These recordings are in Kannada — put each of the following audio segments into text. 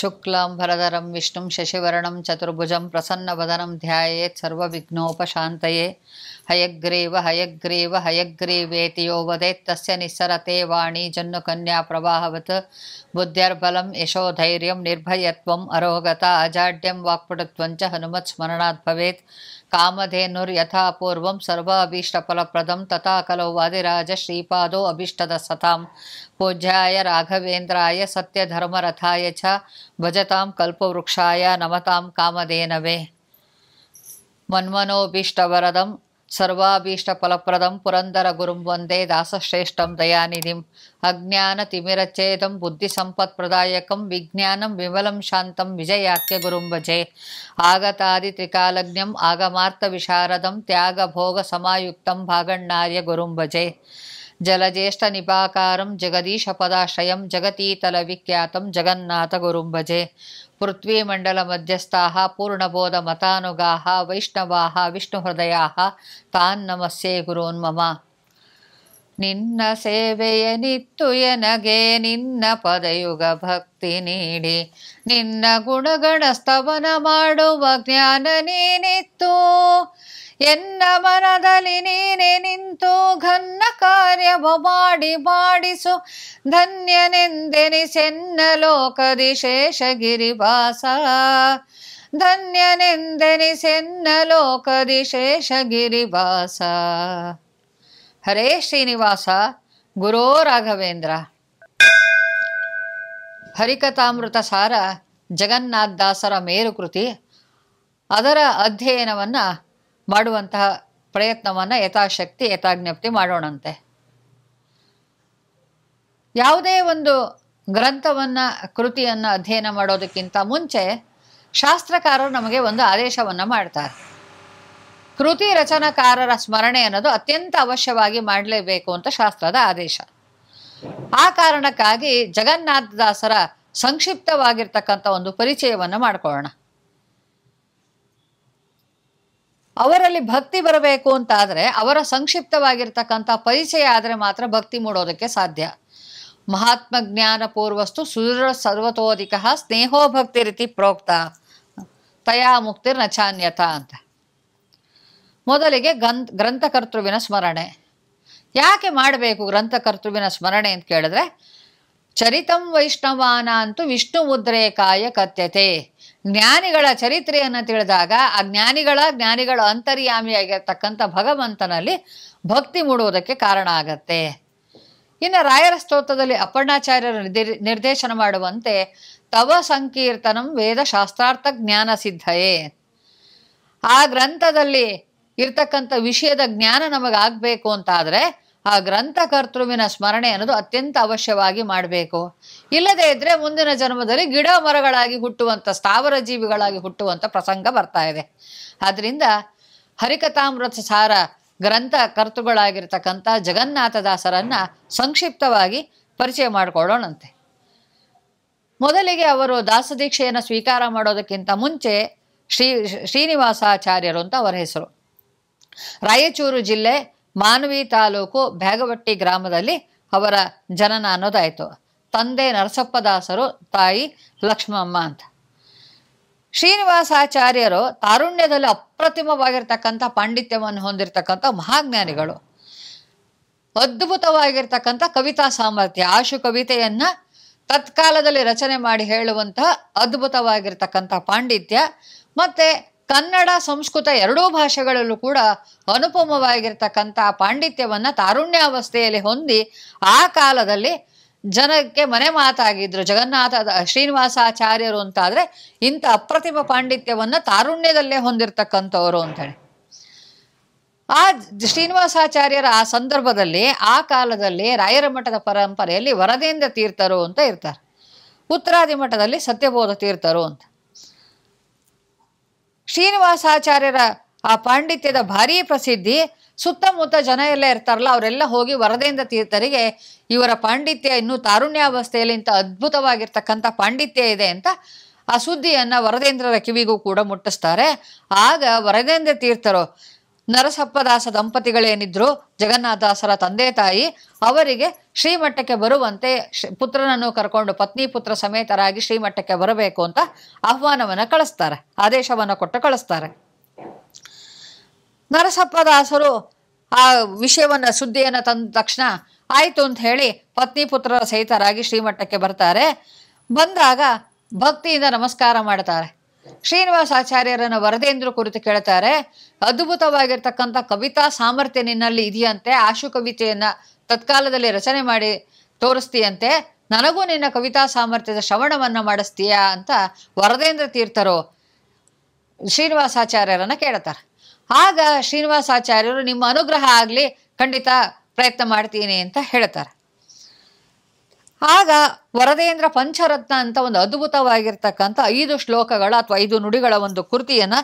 शुक्लं भरधरं विष्णुं शशिवर्णं चतुर्भुजं प्रसन्नवदनं ध्यायेत् सर्वविघ्नोपशान्तये हयग्रीव हयग्रीव हयग्रीवेति यो वदेत्तस्य निस्सरते वाणी जन्नुकन्याप्रवाहवत् बुद्ध्यर्बलं यशोधैर्यं निर्भयत्वम् अरोगता अजाड्यं वाक्पटुत्वं च हनुमत्स्मरणात् भवेत् ಕಾಮಧೇನುರ್ ಯಥಾ ಪೂರ್ವಂ ಸರ್ವ ಅಭೀಷ್ಟಫಲಪ್ರದಂ ತಥಾ ಕಲೋ ವಾದಿರಾಜ ಶ್ರೀಪಾದೋ ಅಭೀಷ್ಟದ ಸತಾಂ ಪೂಜ್ಯಾಯ ರಾಘವೇಂದ್ರಾಯ ಸತ್ಯಧರ್ಮರಥಾಯ ಚ ಭಜತಾಂ ಕಲ್ಪವೃಕ್ಷಾಯ ನಮತಾಂ ಕಾಮಧೇನವೇ ಮನ್ಮನೋಭೀಷ್ಟವರದಂ सर्वाभीष्टफलप्रदं पुरन्दरगुरुं वन्दे दासश्रेष्ठं दयानिधिम् अज्ञानतिमिरच्छेदं बुद्धिसम्पत्प्रदायकं विज्ञानं विमलं शान्तं विजयाख्यगुरुं भजे आगतादित्रिकालज्ञम् आगमार्थविशारदं त्यागभोगसमायुक्तं भागण्णार्य गुरुं भजे जलज्येष्ठनिपाकारं जगदीशपदाश्रयं जगतीतलविख्यातं जगन्नाथगुरुं भजे ಪೃಥ್ವೀಮಂಡಲ ಮಧ್ಯಸ್ಥ ಪೂರ್ಣಬೋಧ ಮತಾನುಗಾ ವೈಷ್ಣವಾ ವಿಷ್ಣು ಹೃದಯ ತಾನ್ ನಿನ್ನ ಸೇವೆಯ ನಿತ್ತು ಎನಗೆ ನಿನ್ನ ಪದಯುಗ ಭಕ್ತಿ ನೀಡಿ ನಿನ್ನ ಗುಣಗಣ ಸ್ತವನ ಮಾಡುವ ಜ್ಞಾನ ನೀನಿತ್ತು ಎನ್ನ ಮನದಲ್ಲಿ ನೀನೆ ನಿಂತು ಘನ್ನ ಕಾರ್ಯವ ಬಾಡಿ ಬಾಡಿಸು ಧನ್ಯನೆಂದೆನಿಸೆನ್ನ ಲೋಕದಿ ಶೇಷಗಿರಿ ವಾಸ ಧನ್ಯನೆಂದೆನಿಸೆನ್ನ ಲೋಕದಿ ಶೇಷಗಿರಿ ವಾಸ ಹರೇ ಶ್ರೀನಿವಾಸ ಗುರೋ ರಾಘವೇಂದ್ರ ಹರಿಕಥಾಮೃತ ಸಾರ ಜಗನ್ನಾಥದಾಸರ ಮೇರುಕೃತಿ ಅದರ ಅಧ್ಯಯನವನ್ನು ಮಾಡುವಂತಹ ಪ್ರಯತ್ನವನ್ನು ಯಥಾಶಕ್ತಿ ಯಥಾಜ್ಞಪ್ತಿ ಮಾಡೋಣಂತೆ ಯಾವುದೇ ಒಂದು ಗ್ರಂಥವನ್ನು ಕೃತಿಯನ್ನು ಅಧ್ಯಯನ ಮಾಡೋದಕ್ಕಿಂತ ಮುಂಚೆ ಶಾಸ್ತ್ರಕಾರರು ನಮಗೆ ಒಂದು ಆದೇಶವನ್ನು ಮಾಡ್ತಾರೆ ಕೃತಿ ರಚನಾಕಾರರ ಸ್ಮರಣೆ ಅನ್ನೋದು ಅತ್ಯಂತ ಅವಶ್ಯವಾಗಿ ಮಾಡಲೇಬೇಕು ಅಂತ ಶಾಸ್ತ್ರದ ಆದೇಶ ಆ ಕಾರಣಕ್ಕಾಗಿ ಜಗನ್ನಾಥದಾಸರ ಸಂಕ್ಷಿಪ್ತವಾಗಿರ್ತಕ್ಕಂಥ ಒಂದು ಪರಿಚಯವನ್ನು ಮಾಡಿಕೊಳ್ಳೋಣ ಅವರಲ್ಲಿ ಭಕ್ತಿ ಬರಬೇಕು ಅಂತ ಆದರೆ ಅವರ ಸಂಕ್ಷಿಪ್ತವಾಗಿರ್ತಕ್ಕಂಥ ಪರಿಚಯ ಆದರೆ ಮಾತ್ರ ಭಕ್ತಿ ಮೂಡೋದಕ್ಕೆ ಸಾಧ್ಯ ಮಹಾತ್ಮ ಜ್ಞಾನ ಪೂರ್ವಸ್ತು ಸುರ ಸರ್ವತೋಧಿಕ ಸ್ನೇಹೋ ಭಕ್ತಿ ರೀತಿ ಪ್ರೋಕ್ತ ತಯಾ ಮುಕ್ತಿರ್ ನಚಾನ್ಯತ ಅಂತ ಮೊದಲಿಗೆ ಗ್ರಂಥ ಗ್ರಂಥಕರ್ತೃವಿನ ಸ್ಮರಣೆ ಯಾಕೆ ಮಾಡಬೇಕು ಗ್ರಂಥಕರ್ತೃವಿನ ಸ್ಮರಣೆ ಅಂತ ಕೇಳಿದ್ರೆ ಚರಿತಂ ವೈಷ್ಣವಾನ ಅಂತೂ ವಿಷ್ಣು ಮುದ್ರೇಕಾಯ ಕಥ್ಯತೆ ಜ್ಞಾನಿಗಳ ಚರಿತ್ರೆಯನ್ನು ತಿಳಿದಾಗ ಆ ಜ್ಞಾನಿಗಳ ಜ್ಞಾನಿಗಳ ಅಂತರ್ಯಾಮಿಯಾಗಿರ್ತಕ್ಕಂಥ ಭಗವಂತನಲ್ಲಿ ಭಕ್ತಿ ಮೂಡುವುದಕ್ಕೆ ಕಾರಣ ಆಗತ್ತೆ ಇನ್ನು ರಾಯರ ಸ್ತೋತ್ರದಲ್ಲಿ ಅಪ್ಪಣ್ಣಾಚಾರ್ಯರು ನಿರ್ದೇಶನ ಮಾಡುವಂತೆ ತವ ಸಂಕೀರ್ತನಂ ವೇದ ಶಾಸ್ತ್ರಾರ್ಥ ಜ್ಞಾನ ಸಿದ್ಧಯೇ ಆ ಗ್ರಂಥದಲ್ಲಿ ಇರ್ತಕ್ಕಂಥ ವಿಷಯದ ಜ್ಞಾನ ನಮಗಾಗಬೇಕು ಅಂತಾದರೆ ಆ ಗ್ರಂಥಕರ್ತೃವಿನ ಸ್ಮರಣೆ ಅನ್ನೋದು ಅತ್ಯಂತ ಅವಶ್ಯವಾಗಿ ಮಾಡಬೇಕು ಇಲ್ಲದೇ ಇದ್ರೆ ಮುಂದಿನ ಜನ್ಮದಲ್ಲಿ ಗಿಡ ಮರಗಳಾಗಿ ಹುಟ್ಟುವಂಥ ಸ್ಥಾವರ ಜೀವಿಗಳಾಗಿ ಹುಟ್ಟುವಂಥ ಪ್ರಸಂಗ ಬರ್ತಾ ಇದೆ ಆದ್ರಿಂದ ಹರಿಕಥಾಮೃತ ಸಾರ ಗ್ರಂಥ ಕರ್ತೃಗಳಾಗಿರ್ತಕ್ಕಂಥ ಜಗನ್ನಾಥದಾಸರನ್ನ ಸಂಕ್ಷಿಪ್ತವಾಗಿ ಪರಿಚಯ ಮಾಡಿಕೊಳ್ಳೋಣಂತೆ ಮೊದಲಿಗೆ ಅವರು ದಾಸದೀಕ್ಷೆಯನ್ನು ಸ್ವೀಕಾರ ಮಾಡೋದಕ್ಕಿಂತ ಮುಂಚೆ ಶ್ರೀ ಶ್ರೀನಿವಾಸಾಚಾರ್ಯರು ಅಂತ ಅವರ ಹೆಸರು ರಾಯಚೂರು ಜಿಲ್ಲೆ ಮಾನವಿ ತಾಲೂಕು ಬ್ಯಾಗವಟ್ಟಿ ಗ್ರಾಮದಲ್ಲಿ ಅವರ ಜನನ ಅನ್ನೋದಾಯಿತು ತಂದೆ ನರಸಪ್ಪದಾಸರು ತಾಯಿ ಲಕ್ಷ್ಮಮ್ಮ ಅಂತ ಶ್ರೀನಿವಾಸಾಚಾರ್ಯರು ತಾರುಣ್ಯದಲ್ಲಿ ಅಪ್ರತಿಮವಾಗಿರ್ತಕ್ಕಂಥ ಪಾಂಡಿತ್ಯವನ್ನು ಹೊಂದಿರತಕ್ಕಂಥ ಮಹಾಜ್ಞಾನಿಗಳು ಅದ್ಭುತವಾಗಿರ್ತಕ್ಕಂಥ ಕವಿತಾ ಸಾಮರ್ಥ್ಯ ಆಶು ಕವಿತೆಯನ್ನ ತತ್ಕಾಲದಲ್ಲಿ ರಚನೆ ಮಾಡಿ ಹೇಳುವಂತಹ ಅದ್ಭುತವಾಗಿರ್ತಕ್ಕಂಥ ಪಾಂಡಿತ್ಯ ಮತ್ತೆ ಕನ್ನಡ ಸಂಸ್ಕೃತ ಎರಡೂ ಭಾಷೆಗಳಲ್ಲೂ ಕೂಡ ಅನುಪಮವಾಗಿರ್ತಕ್ಕಂಥ ಪಾಂಡಿತ್ಯವನ್ನ ತಾರುಣ್ಯಾವಸ್ಥೆಯಲ್ಲಿ ಹೊಂದಿ ಆ ಕಾಲದಲ್ಲಿ ಜನಕ್ಕೆ ಮನೆ ಮಾತಾಗಿದ್ರು ಜಗನ್ನಾಥ ಶ್ರೀನಿವಾಸಾಚಾರ್ಯರು ಅಂತಾದ್ರೆ ಇಂಥ ಅಪ್ರತಿಮ ಪಾಂಡಿತ್ಯವನ್ನ ತಾರುಣ್ಯದಲ್ಲೇ ಹೊಂದಿರತಕ್ಕಂಥವ್ರು ಅಂತೇಳಿ ಆ ಶ್ರೀನಿವಾಸಾಚಾರ್ಯರ ಆ ಸಂದರ್ಭದಲ್ಲಿ ಆ ಕಾಲದಲ್ಲಿ ರಾಯರ ಮಠದ ಪರಂಪರೆಯಲ್ಲಿ ವರದಿಯಿಂದ ತೀರ್ಥರು ಅಂತ ಇರ್ತಾರೆ ಉತ್ತರಾದಿ ಮಠದಲ್ಲಿ ಸತ್ಯಬೋಧ ತೀರ್ಥರು ಅಂತ ಶ್ರೀನಿವಾಸಾಚಾರ್ಯರ ಆ ಪಾಂಡಿತ್ಯದ ಭಾರೀ ಪ್ರಸಿದ್ಧಿ ಸುತ್ತಮುತ್ತ ಜನ ಎಲ್ಲ ಇರ್ತಾರಲ್ಲ ಅವರೆಲ್ಲ ಹೋಗಿ ವರದೆಯಿಂದ ತೀರ್ಥರಿಗೆ ಇವರ ಪಾಂಡಿತ್ಯ ಇನ್ನೂ ತಾರುಣ್ಯಾವಸ್ಥೆಯಲ್ಲಿ ಇಂಥ ಅದ್ಭುತವಾಗಿರ್ತಕ್ಕಂಥ ಪಾಂಡಿತ್ಯ ಇದೆ ಅಂತ ಆ ಸುದ್ದಿಯನ್ನು ವರದೇಂದ್ರರ ಕಿವಿಗೂ ಕೂಡ ಮುಟ್ಟಿಸ್ತಾರೆ ಆಗ ವರದೇಂದ್ರ ತೀರ್ಥರು ನರಸಪ್ಪದಾಸ ದಂಪತಿಗಳೇನಿದ್ರು ಜಗನ್ನಾಥದಾಸರ ತಂದೆ ತಾಯಿ ಅವರಿಗೆ ಶ್ರೀಮಠಕ್ಕೆ ಬರುವಂತೆ ಪುತ್ರನನ್ನು ಕರ್ಕೊಂಡು ಪತ್ನಿ ಪುತ್ರ ಸಮೇತರಾಗಿ ಶ್ರೀಮಠಕ್ಕೆ ಬರಬೇಕು ಅಂತ ಆಹ್ವಾನವನ್ನು ಕಳಿಸ್ತಾರೆ ಆದೇಶವನ್ನು ಕೊಟ್ಟು ಕಳಿಸ್ತಾರೆ ನರಸಪ್ಪದಾಸರು ಆ ವಿಷಯವನ್ನ ಸುದ್ದಿಯನ್ನ ತಂದ ತಕ್ಷಣ ಆಯ್ತು ಅಂತ ಹೇಳಿ ಪತ್ನಿ ಪುತ್ರರ ಸಹಿತರಾಗಿ ಶ್ರೀಮಠಕ್ಕೆ ಬರ್ತಾರೆ ಬಂದಾಗ ಭಕ್ತಿಯಿಂದ ನಮಸ್ಕಾರ ಮಾಡ್ತಾರೆ ಶ್ರೀನಿವಾಸ ಆಚಾರ್ಯರನ್ನ ವರದೇಂದ್ರ ಕುರಿತು ಕೇಳ್ತಾರೆ ಅದ್ಭುತವಾಗಿರ್ತಕ್ಕಂಥ ಕವಿತಾ ಸಾಮರ್ಥ್ಯ ನಿನ್ನಲ್ಲಿ ಇದೆಯಂತೆ ಆಶು ಕವಿತೆಯನ್ನ ತತ್ಕಾಲದಲ್ಲಿ ರಚನೆ ಮಾಡಿ ತೋರಿಸ್ತೀಯಂತೆ ನನಗೂ ನಿನ್ನ ಕವಿತಾ ಸಾಮರ್ಥ್ಯದ ಶ್ರವಣವನ್ನ ಮಾಡಿಸ್ತೀಯಾ ಅಂತ ವರದೇಂದ್ರ ತೀರ್ಥರು ಶ್ರೀನಿವಾಸಾಚಾರ್ಯರನ್ನ ಕೇಳ್ತಾರೆ ಆಗ ಆಚಾರ್ಯರು ನಿಮ್ಮ ಅನುಗ್ರಹ ಆಗಲಿ ಖಂಡಿತ ಪ್ರಯತ್ನ ಮಾಡ್ತೀನಿ ಅಂತ ಹೇಳ್ತಾರೆ ಆಗ ವರದೇಂದ್ರ ಪಂಚರತ್ನ ಅಂತ ಒಂದು ಅದ್ಭುತವಾಗಿರ್ತಕ್ಕಂಥ ಐದು ಶ್ಲೋಕಗಳ ಅಥವಾ ಐದು ನುಡಿಗಳ ಒಂದು ಕೃತಿಯನ್ನ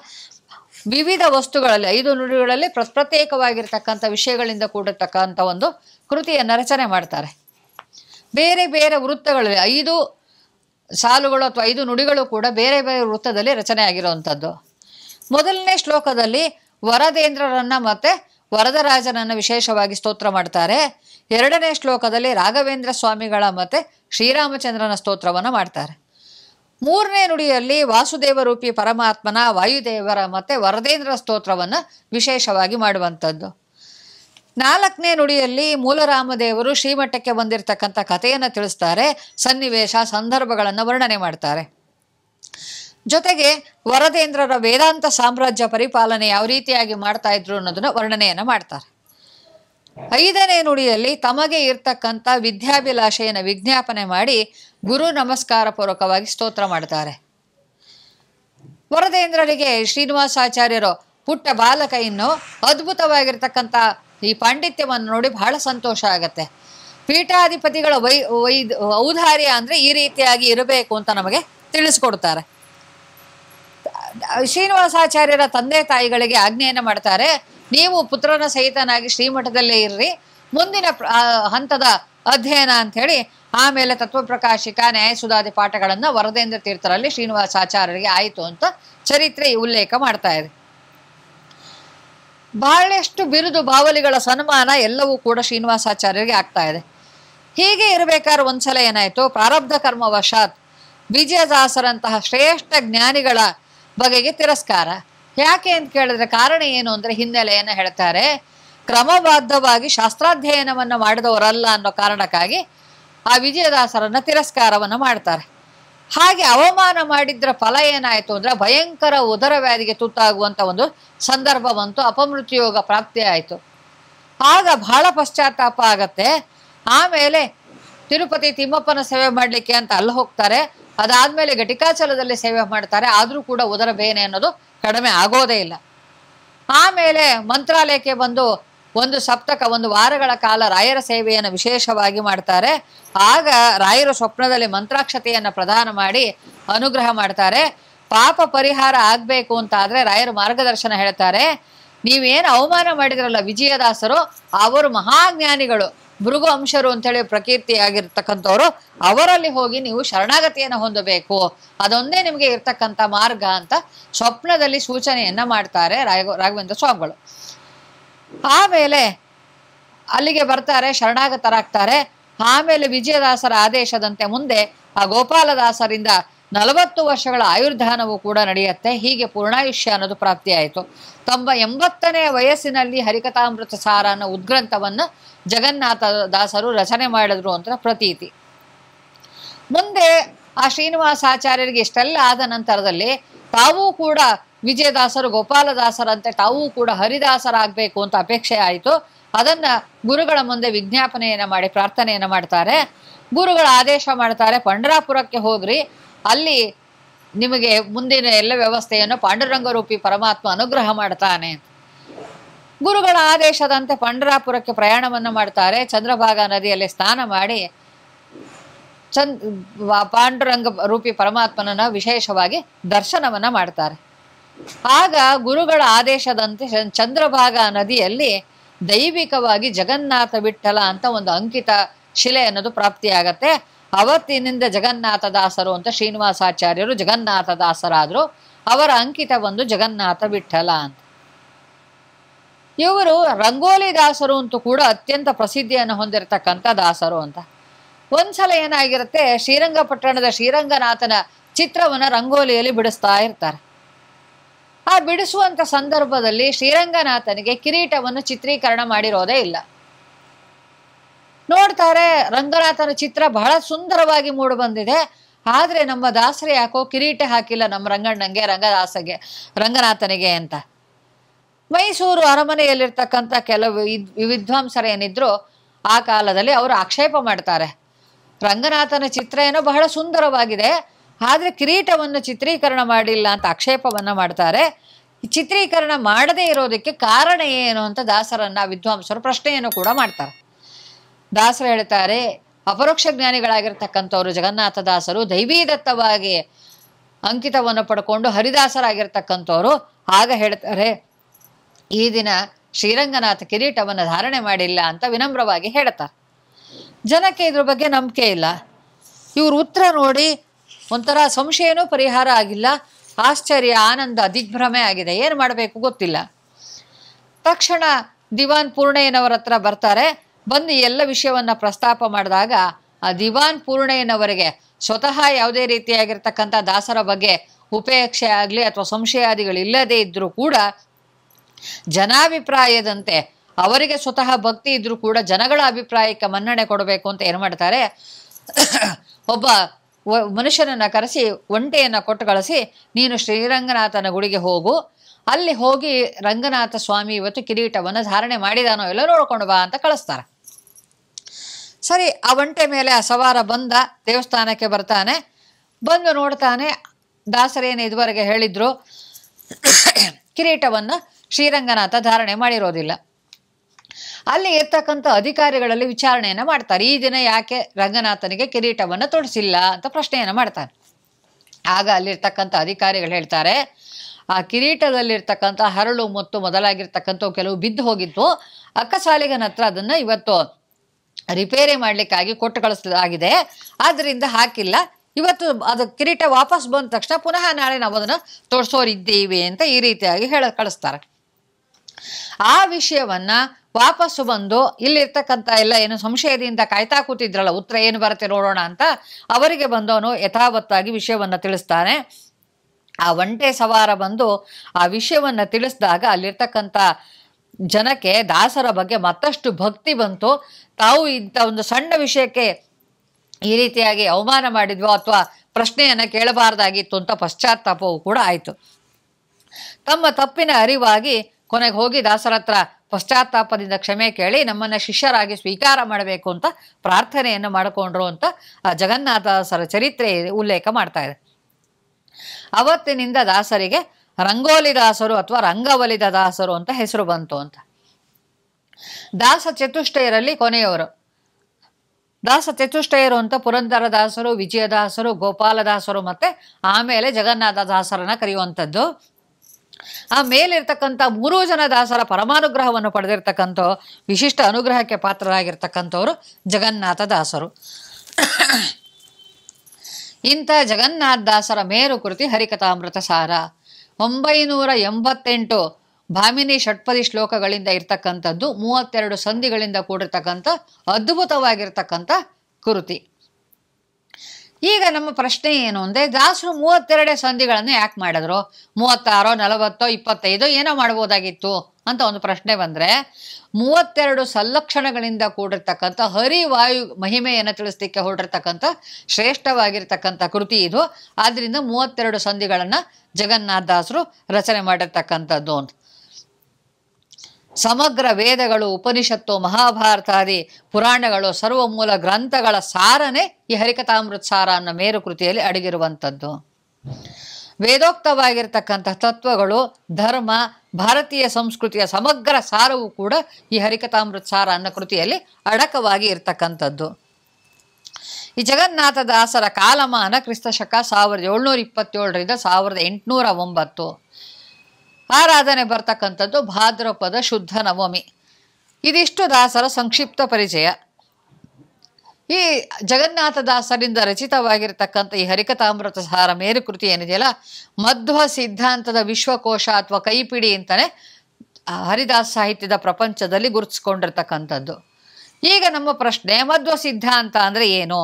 ವಿವಿಧ ವಸ್ತುಗಳಲ್ಲಿ ಐದು ನುಡಿಗಳಲ್ಲಿ ಪ್ರತ್ಯೇಕವಾಗಿರ್ತಕ್ಕಂಥ ವಿಷಯಗಳಿಂದ ಕೂಡಿರ್ತಕ್ಕಂಥ ಒಂದು ಕೃತಿಯನ್ನು ರಚನೆ ಮಾಡ್ತಾರೆ ಬೇರೆ ಬೇರೆ ವೃತ್ತಗಳಲ್ಲಿ ಐದು ಸಾಲುಗಳು ಅಥವಾ ಐದು ನುಡಿಗಳು ಕೂಡ ಬೇರೆ ಬೇರೆ ವೃತ್ತದಲ್ಲಿ ರಚನೆ ಆಗಿರುವಂಥದ್ದು ಮೊದಲನೇ ಶ್ಲೋಕದಲ್ಲಿ ವರದೇಂದ್ರರನ್ನ ಮತ್ತೆ ವರದರಾಜನನ್ನ ವಿಶೇಷವಾಗಿ ಸ್ತೋತ್ರ ಮಾಡ್ತಾರೆ ಎರಡನೇ ಶ್ಲೋಕದಲ್ಲಿ ರಾಘವೇಂದ್ರ ಸ್ವಾಮಿಗಳ ಮತ್ತೆ ಶ್ರೀರಾಮಚಂದ್ರನ ಸ್ತೋತ್ರವನ್ನು ಮಾಡ್ತಾರೆ ಮೂರನೇ ನುಡಿಯಲ್ಲಿ ವಾಸುದೇವ ರೂಪಿ ಪರಮಾತ್ಮನ ವಾಯುದೇವರ ಮತ್ತೆ ವರದೇಂದ್ರ ಸ್ತೋತ್ರವನ್ನು ವಿಶೇಷವಾಗಿ ಮಾಡುವಂಥದ್ದು ನಾಲ್ಕನೇ ನುಡಿಯಲ್ಲಿ ಮೂಲರಾಮದೇವರು ಶ್ರೀಮಠಕ್ಕೆ ಬಂದಿರತಕ್ಕಂಥ ಕಥೆಯನ್ನು ತಿಳಿಸ್ತಾರೆ ಸನ್ನಿವೇಶ ಸಂದರ್ಭಗಳನ್ನು ವರ್ಣನೆ ಮಾಡ್ತಾರೆ ಜೊತೆಗೆ ವರದೇಂದ್ರರ ವೇದಾಂತ ಸಾಮ್ರಾಜ್ಯ ಪರಿಪಾಲನೆ ಯಾವ ರೀತಿಯಾಗಿ ಮಾಡ್ತಾ ಇದ್ರು ಅನ್ನೋದನ್ನ ವರ್ಣನೆಯನ್ನು ಮಾಡ್ತಾರೆ ಐದನೇ ನುಡಿಯಲ್ಲಿ ತಮಗೆ ಇರ್ತಕ್ಕಂಥ ವಿದ್ಯಾಭಿಲಾಷೆಯನ್ನು ವಿಜ್ಞಾಪನೆ ಮಾಡಿ ಗುರು ನಮಸ್ಕಾರ ಪೂರ್ವಕವಾಗಿ ಸ್ತೋತ್ರ ಮಾಡ್ತಾರೆ ವರದೇಂದ್ರರಿಗೆ ಶ್ರೀನಿವಾಸಾಚಾರ್ಯರು ಪುಟ್ಟ ಬಾಲಕ ಇನ್ನು ಅದ್ಭುತವಾಗಿರ್ತಕ್ಕಂಥ ಈ ಪಾಂಡಿತ್ಯವನ್ನು ನೋಡಿ ಬಹಳ ಸಂತೋಷ ಆಗತ್ತೆ ಪೀಠಾಧಿಪತಿಗಳ ವೈ ವೈ ಔದಾರ್ಯ ಅಂದ್ರೆ ಈ ರೀತಿಯಾಗಿ ಇರಬೇಕು ಅಂತ ನಮಗೆ ತಿಳಿಸ್ಕೊಡ್ತಾರೆ ಶ್ರೀನಿವಾಸಾಚಾರ್ಯರ ತಂದೆ ತಾಯಿಗಳಿಗೆ ಆಜ್ಞೆಯನ್ನು ಮಾಡ್ತಾರೆ ನೀವು ಪುತ್ರನ ಸಹಿತನಾಗಿ ಶ್ರೀಮಠದಲ್ಲೇ ಇರ್ರಿ ಮುಂದಿನ ಹಂತದ ಅಧ್ಯಯನ ಅಂತ ಹೇಳಿ ಆಮೇಲೆ ತತ್ವಪ್ರಕಾಶಿಕ ನ್ಯಾಯಸುಧಾದಿ ಪಾಠಗಳನ್ನ ವರದೇಂದ್ರ ತೀರ್ಥರಲ್ಲಿ ಶ್ರೀನಿವಾಸ ಆಚಾರ್ಯರಿಗೆ ಆಯಿತು ಅಂತ ಚರಿತ್ರೆ ಉಲ್ಲೇಖ ಮಾಡ್ತಾ ಇದೆ ಬಹಳಷ್ಟು ಬಿರುದು ಬಾವಲಿಗಳ ಸನ್ಮಾನ ಎಲ್ಲವೂ ಕೂಡ ಶ್ರೀನಿವಾಸಾಚಾರ್ಯರಿಗೆ ಆಗ್ತಾ ಇದೆ ಹೀಗೆ ಇರಬೇಕಾದ್ರೆ ಒಂದ್ಸಲ ಏನಾಯ್ತು ಪ್ರಾರಬ್ಧ ಕರ್ಮ ವಶಾತ್ ವಿಜಯದಾಸರಂತಹ ಶ್ರೇಷ್ಠ ಜ್ಞಾನಿಗಳ ಬಗೆಗೆ ತಿರಸ್ಕಾರ ಯಾಕೆ ಅಂತ ಕೇಳಿದ್ರೆ ಕಾರಣ ಏನು ಅಂದ್ರೆ ಹಿನ್ನೆಲೆಯನ್ನು ಹೇಳ್ತಾರೆ ಕ್ರಮಬದ್ಧವಾಗಿ ಶಾಸ್ತ್ರಾಧ್ಯಯನವನ್ನ ಮಾಡಿದವರಲ್ಲ ಅನ್ನೋ ಕಾರಣಕ್ಕಾಗಿ ಆ ವಿಜಯದಾಸರನ್ನ ತಿರಸ್ಕಾರವನ್ನ ಮಾಡ್ತಾರೆ ಹಾಗೆ ಅವಮಾನ ಮಾಡಿದ್ರ ಫಲ ಏನಾಯ್ತು ಅಂದ್ರೆ ಭಯಂಕರ ಉದರ ವ್ಯಾಧಿಗೆ ತುತ್ತಾಗುವಂತ ಒಂದು ಸಂದರ್ಭ ಬಂತು ಅಪಮೃತ್ಯುಯೋಗ ಪ್ರಾಪ್ತಿ ಆಯಿತು ಆಗ ಬಹಳ ಪಶ್ಚಾತ್ತಾಪ ಆಗತ್ತೆ ಆಮೇಲೆ ತಿರುಪತಿ ತಿಮ್ಮಪ್ಪನ ಸೇವೆ ಮಾಡಲಿಕ್ಕೆ ಅಂತ ಅಲ್ಲಿ ಹೋಗ್ತಾರೆ ಅದಾದ್ಮೇಲೆ ಘಟಿಕಾಚಲದಲ್ಲಿ ಸೇವೆ ಮಾಡ್ತಾರೆ ಆದರೂ ಕೂಡ ಉದರ ಬೇನೆ ಅನ್ನೋದು ಕಡಿಮೆ ಆಗೋದೇ ಇಲ್ಲ ಆಮೇಲೆ ಮಂತ್ರಾಲಯಕ್ಕೆ ಬಂದು ಒಂದು ಸಪ್ತಕ ಒಂದು ವಾರಗಳ ಕಾಲ ರಾಯರ ಸೇವೆಯನ್ನು ವಿಶೇಷವಾಗಿ ಮಾಡ್ತಾರೆ ಆಗ ರಾಯರ ಸ್ವಪ್ನದಲ್ಲಿ ಮಂತ್ರಾಕ್ಷತೆಯನ್ನು ಪ್ರದಾನ ಮಾಡಿ ಅನುಗ್ರಹ ಮಾಡ್ತಾರೆ ಪಾಪ ಪರಿಹಾರ ಆಗಬೇಕು ಅಂತ ಆದರೆ ರಾಯರು ಮಾರ್ಗದರ್ಶನ ಹೇಳ್ತಾರೆ ನೀವೇನು ಅವಮಾನ ಮಾಡಿದ್ರಲ್ಲ ವಿಜಯದಾಸರು ಅವರು ಮಹಾಜ್ಞಾನಿಗಳು ಭೃಗು ಅಂಶರು ಅಂತೇಳಿ ಪ್ರಕೀರ್ತಿಯಾಗಿರ್ತಕ್ಕಂಥವ್ರು ಅವರಲ್ಲಿ ಹೋಗಿ ನೀವು ಶರಣಾಗತಿಯನ್ನು ಹೊಂದಬೇಕು ಅದೊಂದೇ ನಿಮಗೆ ಇರ್ತಕ್ಕಂಥ ಮಾರ್ಗ ಅಂತ ಸ್ವಪ್ನದಲ್ಲಿ ಸೂಚನೆಯನ್ನ ಮಾಡ್ತಾರೆ ರಾಘವೇಂದ್ರ ಸ್ವಾಮಿಗಳು ಆಮೇಲೆ ಅಲ್ಲಿಗೆ ಬರ್ತಾರೆ ಶರಣಾಗತರಾಗ್ತಾರೆ ಆಮೇಲೆ ವಿಜಯದಾಸರ ಆದೇಶದಂತೆ ಮುಂದೆ ಆ ಗೋಪಾಲದಾಸರಿಂದ ನಲವತ್ತು ವರ್ಷಗಳ ಆಯುರ್ಧಾನವು ಕೂಡ ನಡೆಯುತ್ತೆ ಹೀಗೆ ಪೂರ್ಣಾಯುಷ್ಯ ಅನ್ನೋದು ಪ್ರಾಪ್ತಿಯಾಯಿತು ತಮ್ಮ ಎಂಬತ್ತನೇ ವಯಸ್ಸಿನಲ್ಲಿ ಹರಿಕಥಾಮೃತ ಸಾರ ಅನ್ನೋ ಉದ್ಗ್ರಂಥವನ್ನು ಜಗನ್ನಾಥ ದಾಸರು ರಚನೆ ಮಾಡಿದ್ರು ಅಂತ ಪ್ರತೀತಿ ಮುಂದೆ ಆ ಶ್ರೀನಿವಾಸ ಆಚಾರ್ಯರಿಗೆ ಇಷ್ಟೆಲ್ಲ ಆದ ನಂತರದಲ್ಲಿ ತಾವೂ ಕೂಡ ವಿಜಯದಾಸರು ಗೋಪಾಲದಾಸರಂತೆ ತಾವೂ ಕೂಡ ಹರಿದಾಸರಾಗಬೇಕು ಅಂತ ಅಪೇಕ್ಷೆ ಆಯಿತು ಅದನ್ನ ಗುರುಗಳ ಮುಂದೆ ವಿಜ್ಞಾಪನೆಯನ್ನ ಮಾಡಿ ಪ್ರಾರ್ಥನೆಯನ್ನು ಮಾಡ್ತಾರೆ ಗುರುಗಳ ಆದೇಶ ಮಾಡ್ತಾರೆ ಪಂಡರಾಪುರಕ್ಕೆ ಹೋಗ್ರಿ ಅಲ್ಲಿ ನಿಮಗೆ ಮುಂದಿನ ಎಲ್ಲ ವ್ಯವಸ್ಥೆಯನ್ನು ಪಾಂಡುರಂಗರೂಪಿ ಪರಮಾತ್ಮ ಅನುಗ್ರಹ ಮಾಡ್ತಾನೆ ಗುರುಗಳ ಆದೇಶದಂತೆ ಪಂಡರಾಪುರಕ್ಕೆ ಪ್ರಯಾಣವನ್ನು ಮಾಡ್ತಾರೆ ಚಂದ್ರಭಾಗ ನದಿಯಲ್ಲಿ ಸ್ನಾನ ಮಾಡಿ ಚಂದ್ ಪಾಂಡುರಂಗ ರೂಪಿ ಪರಮಾತ್ಮನನ್ನ ವಿಶೇಷವಾಗಿ ದರ್ಶನವನ್ನ ಮಾಡ್ತಾರೆ ಆಗ ಗುರುಗಳ ಆದೇಶದಂತೆ ಚಂದ್ರಭಾಗ ನದಿಯಲ್ಲಿ ದೈವಿಕವಾಗಿ ಜಗನ್ನಾಥ ವಿಠಲ ಅಂತ ಒಂದು ಅಂಕಿತ ಶಿಲೆ ಅನ್ನೋದು ಪ್ರಾಪ್ತಿಯಾಗತ್ತೆ ಅವತ್ತಿನಿಂದ ಜಗನ್ನಾಥ ದಾಸರು ಅಂತ ಶ್ರೀನಿವಾಸಾಚಾರ್ಯರು ಜಗನ್ನಾಥ ದಾಸರಾದ್ರು ಅವರ ಅಂಕಿತ ಒಂದು ಜಗನ್ನಾಥ ವಿಠಲ ಅಂತ ಇವರು ರಂಗೋಲಿ ದಾಸರು ಅಂತೂ ಕೂಡ ಅತ್ಯಂತ ಪ್ರಸಿದ್ಧಿಯನ್ನು ಹೊಂದಿರತಕ್ಕಂಥ ದಾಸರು ಅಂತ ಒಂದ್ಸಲ ಏನಾಗಿರುತ್ತೆ ಶ್ರೀರಂಗಪಟ್ಟಣದ ಶ್ರೀರಂಗನಾಥನ ಚಿತ್ರವನ್ನ ರಂಗೋಲಿಯಲ್ಲಿ ಬಿಡಿಸ್ತಾ ಇರ್ತಾರೆ ಆ ಬಿಡಿಸುವಂಥ ಸಂದರ್ಭದಲ್ಲಿ ಶ್ರೀರಂಗನಾಥನಿಗೆ ಕಿರೀಟವನ್ನು ಚಿತ್ರೀಕರಣ ಮಾಡಿರೋದೇ ಇಲ್ಲ ನೋಡ್ತಾರೆ ರಂಗನಾಥನ ಚಿತ್ರ ಬಹಳ ಸುಂದರವಾಗಿ ಮೂಡಿ ಬಂದಿದೆ ಆದರೆ ನಮ್ಮ ದಾಸರು ಯಾಕೋ ಕಿರೀಟ ಹಾಕಿಲ್ಲ ನಮ್ಮ ರಂಗಣ್ಣಂಗೆ ರಂಗದಾಸಗೆ ರಂಗನಾಥನಿಗೆ ಅಂತ ಮೈಸೂರು ಅರಮನೆಯಲ್ಲಿರ್ತಕ್ಕಂಥ ಕೆಲವು ವಿದ್ವಾಂಸರು ಏನಿದ್ರು ಆ ಕಾಲದಲ್ಲಿ ಅವರು ಆಕ್ಷೇಪ ಮಾಡ್ತಾರೆ ರಂಗನಾಥನ ಚಿತ್ರ ಏನೋ ಬಹಳ ಸುಂದರವಾಗಿದೆ ಆದರೆ ಕಿರೀಟವನ್ನು ಚಿತ್ರೀಕರಣ ಮಾಡಿಲ್ಲ ಅಂತ ಆಕ್ಷೇಪವನ್ನು ಮಾಡ್ತಾರೆ ಚಿತ್ರೀಕರಣ ಮಾಡದೇ ಇರೋದಕ್ಕೆ ಕಾರಣ ಏನು ಅಂತ ದಾಸರನ್ನ ವಿದ್ವಾಂಸರು ಪ್ರಶ್ನೆಯನ್ನು ಕೂಡ ಮಾಡ್ತಾರೆ ದಾಸರು ಹೇಳ್ತಾರೆ ಅಪರೋಕ್ಷ ಜ್ಞಾನಿಗಳಾಗಿರ್ತಕ್ಕಂಥವ್ರು ಜಗನ್ನಾಥ ದಾಸರು ದೈವೀದತ್ತವಾಗಿ ಅಂಕಿತವನ್ನು ಪಡ್ಕೊಂಡು ಹರಿದಾಸರಾಗಿರ್ತಕ್ಕಂಥವ್ರು ಆಗ ಹೇಳ್ತಾರೆ ಈ ದಿನ ಶ್ರೀರಂಗನಾಥ ಕಿರೀಟವನ್ನು ಧಾರಣೆ ಮಾಡಿಲ್ಲ ಅಂತ ವಿನಮ್ರವಾಗಿ ಹೇಳ್ತಾರೆ ಜನಕ್ಕೆ ಇದ್ರ ಬಗ್ಗೆ ನಂಬಿಕೆ ಇಲ್ಲ ಇವರು ಉತ್ತರ ನೋಡಿ ಒಂಥರ ಸಂಶಯನೂ ಪರಿಹಾರ ಆಗಿಲ್ಲ ಆಶ್ಚರ್ಯ ಆನಂದ ದಿಗ್ಭ್ರಮೆ ಆಗಿದೆ ಏನು ಮಾಡಬೇಕು ಗೊತ್ತಿಲ್ಲ ತಕ್ಷಣ ದಿವಾನ್ ಪೂರ್ಣಯ್ಯನವರ ಹತ್ರ ಬರ್ತಾರೆ ಬಂದು ಎಲ್ಲ ವಿಷಯವನ್ನು ಪ್ರಸ್ತಾಪ ಮಾಡಿದಾಗ ಆ ದಿವಾನ್ ಪೂರ್ಣಯ್ಯನವರಿಗೆ ಸ್ವತಃ ಯಾವುದೇ ರೀತಿಯಾಗಿರ್ತಕ್ಕಂಥ ದಾಸರ ಬಗ್ಗೆ ಉಪೇಕ್ಷೆ ಆಗಲಿ ಅಥವಾ ಇಲ್ಲದೇ ಇದ್ದರೂ ಕೂಡ ಜನಾಭಿಪ್ರಾಯದಂತೆ ಅವರಿಗೆ ಸ್ವತಃ ಭಕ್ತಿ ಇದ್ರೂ ಕೂಡ ಜನಗಳ ಅಭಿಪ್ರಾಯಕ್ಕೆ ಮನ್ನಣೆ ಕೊಡಬೇಕು ಅಂತ ಏನು ಮಾಡ್ತಾರೆ ಒಬ್ಬ ಮನುಷ್ಯನನ್ನು ಕರೆಸಿ ಒಂಟೆಯನ್ನು ಕೊಟ್ಟು ಕಳಿಸಿ ನೀನು ಶ್ರೀರಂಗನಾಥನ ಗುಡಿಗೆ ಹೋಗು ಅಲ್ಲಿ ಹೋಗಿ ರಂಗನಾಥ ಸ್ವಾಮಿ ಇವತ್ತು ಕಿರೀಟವನ್ನು ಧಾರಣೆ ಮಾಡಿದಾನೋ ಎಲ್ಲ ನೋಡ್ಕೊಂಡು ಬಾ ಅಂತ ಕಳಿಸ್ತಾರೆ ಸರಿ ಆ ಒಂಟೆ ಮೇಲೆ ಆ ಸವಾರ ಬಂದ ದೇವಸ್ಥಾನಕ್ಕೆ ಬರ್ತಾನೆ ಬಂದು ನೋಡ್ತಾನೆ ದಾಸರೇನು ಇದುವರೆಗೆ ಹೇಳಿದ್ರು ಕಿರೀಟವನ್ನು ಶ್ರೀರಂಗನಾಥ ಧಾರಣೆ ಮಾಡಿರೋದಿಲ್ಲ ಅಲ್ಲಿ ಇರ್ತಕ್ಕಂಥ ಅಧಿಕಾರಿಗಳಲ್ಲಿ ವಿಚಾರಣೆಯನ್ನು ಮಾಡ್ತಾರೆ ಈ ದಿನ ಯಾಕೆ ರಂಗನಾಥನಿಗೆ ಕಿರೀಟವನ್ನು ತೊಡಿಸಿಲ್ಲ ಅಂತ ಪ್ರಶ್ನೆಯನ್ನ ಮಾಡ್ತಾರೆ ಆಗ ಅಲ್ಲಿರ್ತಕ್ಕಂಥ ಅಧಿಕಾರಿಗಳು ಹೇಳ್ತಾರೆ ಆ ಕಿರೀಟದಲ್ಲಿರ್ತಕ್ಕಂಥ ಹರಳು ಮತ್ತು ಮೊದಲಾಗಿರ್ತಕ್ಕಂಥ ಕೆಲವು ಬಿದ್ದು ಹೋಗಿದ್ದು ಅಕ್ಕಸಾಲಿಗನ ಹತ್ರ ಅದನ್ನ ಇವತ್ತು ರಿಪೇರಿ ಮಾಡ್ಲಿಕ್ಕಾಗಿ ಕೊಟ್ಟು ಕಳಿಸಲಾಗಿದೆ ಆದ್ದರಿಂದ ಹಾಕಿಲ್ಲ ಇವತ್ತು ಅದು ಕಿರೀಟ ವಾಪಸ್ ಬಂದ ತಕ್ಷಣ ಪುನಃ ನಾಳೆ ನಾವು ಅದನ್ನು ತೋರಿಸೋರಿದ್ದೀವಿ ಅಂತ ಈ ರೀತಿಯಾಗಿ ಹೇಳ ಕಳಿಸ್ತಾರೆ ಆ ವಿಷಯವನ್ನ ವಾಪಸ್ಸು ಬಂದು ಇಲ್ಲಿರ್ತಕ್ಕಂಥ ಎಲ್ಲ ಏನು ಸಂಶಯದಿಂದ ಕಾಯ್ತಾ ಕೂತಿದ್ರಲ್ಲ ಉತ್ತರ ಏನು ಬರುತ್ತೆ ನೋಡೋಣ ಅಂತ ಅವರಿಗೆ ಬಂದವನು ಯಥಾವತ್ತಾಗಿ ವಿಷಯವನ್ನ ತಿಳಿಸ್ತಾನೆ ಆ ಒಂಟೆ ಸವಾರ ಬಂದು ಆ ವಿಷಯವನ್ನ ತಿಳಿಸಿದಾಗ ಅಲ್ಲಿರ್ತಕ್ಕಂಥ ಜನಕ್ಕೆ ದಾಸರ ಬಗ್ಗೆ ಮತ್ತಷ್ಟು ಭಕ್ತಿ ಬಂತು ತಾವು ಇಂಥ ಒಂದು ಸಣ್ಣ ವಿಷಯಕ್ಕೆ ಈ ರೀತಿಯಾಗಿ ಅವಮಾನ ಮಾಡಿದ್ವೋ ಅಥವಾ ಪ್ರಶ್ನೆಯನ್ನ ಕೇಳಬಾರ್ದಾಗಿತ್ತು ಅಂತ ಪಶ್ಚಾತ್ತಾಪವು ಕೂಡ ಆಯಿತು ತಮ್ಮ ತಪ್ಪಿನ ಅರಿವಾಗಿ ಕೊನೆಗೆ ಹೋಗಿ ದಾಸರ ಹತ್ರ ಪಶ್ಚಾತ್ತಾಪದಿಂದ ಕ್ಷಮೆ ಕೇಳಿ ನಮ್ಮನ್ನ ಶಿಷ್ಯರಾಗಿ ಸ್ವೀಕಾರ ಮಾಡಬೇಕು ಅಂತ ಪ್ರಾರ್ಥನೆಯನ್ನು ಮಾಡಿಕೊಂಡ್ರು ಅಂತ ಜಗನ್ನಾಥದಾಸರ ಚರಿತ್ರೆ ಉಲ್ಲೇಖ ಮಾಡ್ತಾ ಇದೆ ಅವತ್ತಿನಿಂದ ದಾಸರಿಗೆ ರಂಗೋಲಿ ದಾಸರು ಅಥವಾ ರಂಗವಲಿದ ದಾಸರು ಅಂತ ಹೆಸರು ಬಂತು ಅಂತ ದಾಸ ಚತುಷ್ಟಯರಲ್ಲಿ ಕೊನೆಯವರು ದಾಸ ಚತುಷ್ಟಯರು ಅಂತ ಪುರಂದರ ದಾಸರು ವಿಜಯದಾಸರು ಗೋಪಾಲದಾಸರು ಮತ್ತೆ ಆಮೇಲೆ ಜಗನ್ನಾಥ ದಾಸರನ್ನ ಕರೆಯುವಂಥದ್ದು ಆ ಮೇಲಿರ್ತಕ್ಕಂಥ ಮೂರೂ ಜನ ದಾಸರ ಪರಮಾನುಗ್ರಹವನ್ನು ಪಡೆದಿರ್ತಕ್ಕಂಥ ವಿಶಿಷ್ಟ ಅನುಗ್ರಹಕ್ಕೆ ಪಾತ್ರರಾಗಿರ್ತಕ್ಕಂಥವರು ಜಗನ್ನಾಥ ದಾಸರು ಇಂಥ ಜಗನ್ನಾಥ ದಾಸರ ಮೇರು ಕೃತಿ ಹರಿಕಥಾಮೃತ ಸಾರ ಒಂಬೈನೂರ ಎಂಬತ್ತೆಂಟು ಭಾಮಿನಿ ಷಟ್ಪದಿ ಶ್ಲೋಕಗಳಿಂದ ಇರ್ತಕ್ಕಂಥದ್ದು ಮೂವತ್ತೆರಡು ಸಂಧಿಗಳಿಂದ ಕೂಡಿರ್ತಕ್ಕಂಥ ಅದ್ಭುತವಾಗಿರ್ತಕ್ಕಂಥ ಕೃತಿ ಈಗ ನಮ್ಮ ಪ್ರಶ್ನೆ ಏನು ಅಂದ್ರೆ ದಾಸರು ಮೂವತ್ತೆರಡೇ ಸಂಧಿಗಳನ್ನು ಯಾಕೆ ಮಾಡಿದ್ರು ಮೂವತ್ತಾರೋ ನಲವತ್ತೋ ಇಪ್ಪತ್ತೈದೋ ಏನೋ ಮಾಡ್ಬೋದಾಗಿತ್ತು ಅಂತ ಒಂದು ಪ್ರಶ್ನೆ ಬಂದ್ರೆ ಮೂವತ್ತೆರಡು ಸಂಲಕ್ಷಣಗಳಿಂದ ಕೂಡಿರ್ತಕ್ಕಂಥ ಹರಿವಾಯು ಮಹಿಮೆಯನ್ನು ತಿಳಿಸ್ಲಿಕ್ಕೆ ಹೊರಟಿರ್ತಕ್ಕಂಥ ಶ್ರೇಷ್ಠವಾಗಿರ್ತಕ್ಕಂಥ ಕೃತಿ ಇದು ಆದ್ರಿಂದ ಮೂವತ್ತೆರಡು ಜಗನ್ನಾಥ ದಾಸರು ರಚನೆ ಮಾಡಿರ್ತಕ್ಕಂಥದ್ದು ಅಂತ ಸಮಗ್ರ ವೇದಗಳು ಉಪನಿಷತ್ತು ಮಹಾಭಾರತಾದಿ ಪುರಾಣಗಳು ಸರ್ವ ಮೂಲ ಗ್ರಂಥಗಳ ಸಾರನೇ ಈ ಹರಿಕಥಾಮೃತ ಸಾರ ಅನ್ನೋ ಮೇರು ಕೃತಿಯಲ್ಲಿ ಅಡಗಿರುವಂಥದ್ದು ವೇದೋಕ್ತವಾಗಿರ್ತಕ್ಕಂಥ ತತ್ವಗಳು ಧರ್ಮ ಭಾರತೀಯ ಸಂಸ್ಕೃತಿಯ ಸಮಗ್ರ ಸಾರವು ಕೂಡ ಈ ಹರಿಕಥಾಮೃತ ಸಾರ ಅನ್ನೋ ಕೃತಿಯಲ್ಲಿ ಅಡಕವಾಗಿ ಇರ್ತಕ್ಕಂಥದ್ದು ಈ ಜಗನ್ನಾಥ ದಾಸರ ಕಾಲಮಾನ ಶಕ ಸಾವಿರದ ಏಳ್ನೂರ ಇಪ್ಪತ್ತೇಳರಿಂದ ಸಾವಿರದ ಎಂಟುನೂರ ಒಂಬತ್ತು ಆರಾಧನೆ ಬರ್ತಕ್ಕಂಥದ್ದು ಭಾದ್ರಪದ ಶುದ್ಧ ನವಮಿ ಇದಿಷ್ಟು ದಾಸರ ಸಂಕ್ಷಿಪ್ತ ಪರಿಚಯ ಈ ಜಗನ್ನಾಥದಾಸರಿಂದ ರಚಿತವಾಗಿರ್ತಕ್ಕಂಥ ಈ ಹರಿಕತಾಮೃತ ಸಾರ ಮೇರು ಏನಿದೆಯಲ್ಲ ಮಧ್ವ ಸಿದ್ಧಾಂತದ ವಿಶ್ವಕೋಶ ಅಥವಾ ಕೈಪಿಡಿ ಅಂತಲೇ ಹರಿದಾಸ ಸಾಹಿತ್ಯದ ಪ್ರಪಂಚದಲ್ಲಿ ಗುರುತಿಸ್ಕೊಂಡಿರ್ತಕ್ಕಂಥದ್ದು ಈಗ ನಮ್ಮ ಪ್ರಶ್ನೆ ಮಧ್ವ ಸಿದ್ಧಾಂತ ಅಂದರೆ ಏನು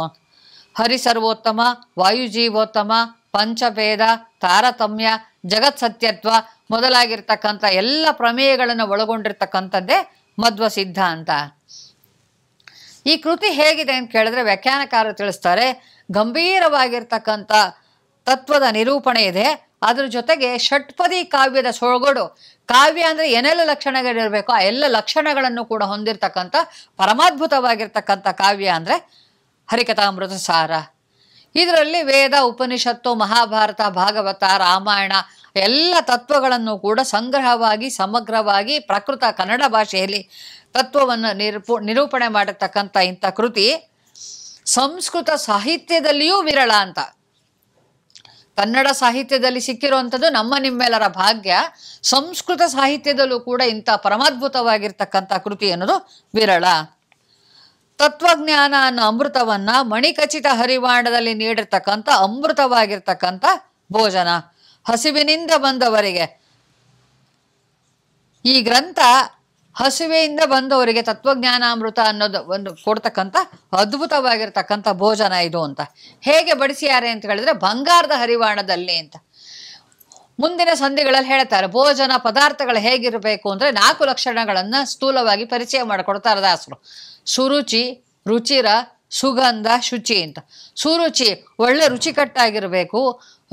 ಹರಿಸರ್ವೋತ್ತಮ ವಾಯುಜೀವೋತ್ತಮ ಪಂಚಭೇದ ತಾರತಮ್ಯ ಜಗತ್ ಸತ್ಯತ್ವ ಮೊದಲಾಗಿರ್ತಕ್ಕಂಥ ಎಲ್ಲ ಪ್ರಮೇಯಗಳನ್ನು ಒಳಗೊಂಡಿರ್ತಕ್ಕಂಥದ್ದೇ ಮಧ್ವ ಸಿದ್ಧಾಂತ ಈ ಕೃತಿ ಹೇಗಿದೆ ಅಂತ ಕೇಳಿದ್ರೆ ವ್ಯಾಖ್ಯಾನಕಾರರು ತಿಳಿಸ್ತಾರೆ ಗಂಭೀರವಾಗಿರ್ತಕ್ಕಂಥ ತತ್ವದ ನಿರೂಪಣೆ ಇದೆ ಅದ್ರ ಜೊತೆಗೆ ಷಟ್ಪದಿ ಕಾವ್ಯದ ಸೊಳಗಡು ಕಾವ್ಯ ಅಂದರೆ ಏನೆಲ್ಲ ಲಕ್ಷಣಗಳಿರಬೇಕು ಆ ಎಲ್ಲ ಲಕ್ಷಣಗಳನ್ನು ಕೂಡ ಹೊಂದಿರತಕ್ಕಂಥ ಪರಮಾದ್ಭುತವಾಗಿರ್ತಕ್ಕಂಥ ಕಾವ್ಯ ಅಂದರೆ ಹರಿಕಥಾಮೃತ ಸಾರ ಇದರಲ್ಲಿ ವೇದ ಉಪನಿಷತ್ತು ಮಹಾಭಾರತ ಭಾಗವತ ರಾಮಾಯಣ ಎಲ್ಲ ತತ್ವಗಳನ್ನು ಕೂಡ ಸಂಗ್ರಹವಾಗಿ ಸಮಗ್ರವಾಗಿ ಪ್ರಕೃತ ಕನ್ನಡ ಭಾಷೆಯಲ್ಲಿ ತತ್ವವನ್ನು ನಿರೂಪು ನಿರೂಪಣೆ ಮಾಡಿರ್ತಕ್ಕಂಥ ಇಂಥ ಕೃತಿ ಸಂಸ್ಕೃತ ಸಾಹಿತ್ಯದಲ್ಲಿಯೂ ವಿರಳ ಅಂತ ಕನ್ನಡ ಸಾಹಿತ್ಯದಲ್ಲಿ ಸಿಕ್ಕಿರುವಂಥದ್ದು ನಮ್ಮ ನಿಮ್ಮೆಲ್ಲರ ಭಾಗ್ಯ ಸಂಸ್ಕೃತ ಸಾಹಿತ್ಯದಲ್ಲೂ ಕೂಡ ಇಂಥ ಪರಮಾದ್ಭುತವಾಗಿರ್ತಕ್ಕಂಥ ಕೃತಿ ಅನ್ನೋದು ವಿರಳ ತತ್ವಜ್ಞಾನ ಅನ್ನೋ ಅಮೃತವನ್ನ ಮಣಿಕಚಿತ ಹರಿವಾಣದಲ್ಲಿ ನೀಡಿರ್ತಕ್ಕಂಥ ಅಮೃತವಾಗಿರ್ತಕ್ಕಂಥ ಭೋಜನ ಹಸಿವಿನಿಂದ ಬಂದವರಿಗೆ ಈ ಗ್ರಂಥ ಹಸಿವೆಯಿಂದ ಬಂದವರಿಗೆ ತತ್ವಜ್ಞಾನ ಅಮೃತ ಅನ್ನೋದು ಒಂದು ಕೊಡ್ತಕ್ಕಂಥ ಅದ್ಭುತವಾಗಿರ್ತಕ್ಕಂಥ ಭೋಜನ ಇದು ಅಂತ ಹೇಗೆ ಬಡಿಸಿಯಾರೆ ಅಂತ ಹೇಳಿದ್ರೆ ಬಂಗಾರದ ಹರಿವಾಣದಲ್ಲಿ ಅಂತ ಮುಂದಿನ ಸಂಧಿಗಳಲ್ಲಿ ಹೇಳ್ತಾರೆ ಭೋಜನ ಪದಾರ್ಥಗಳು ಹೇಗಿರಬೇಕು ಅಂದ್ರೆ ನಾಲ್ಕು ಲಕ್ಷಣಗಳನ್ನು ಸ್ಥೂಲವಾಗಿ ಪರಿಚಯ ಮಾಡಿಕೊಡ್ತಾರ ದಾಸರು ಸುರುಚಿ ರುಚಿರ ಸುಗಂಧ ಶುಚಿ ಅಂತ ಸುರುಚಿ ಒಳ್ಳೆ ರುಚಿಕಟ್ಟಾಗಿರಬೇಕು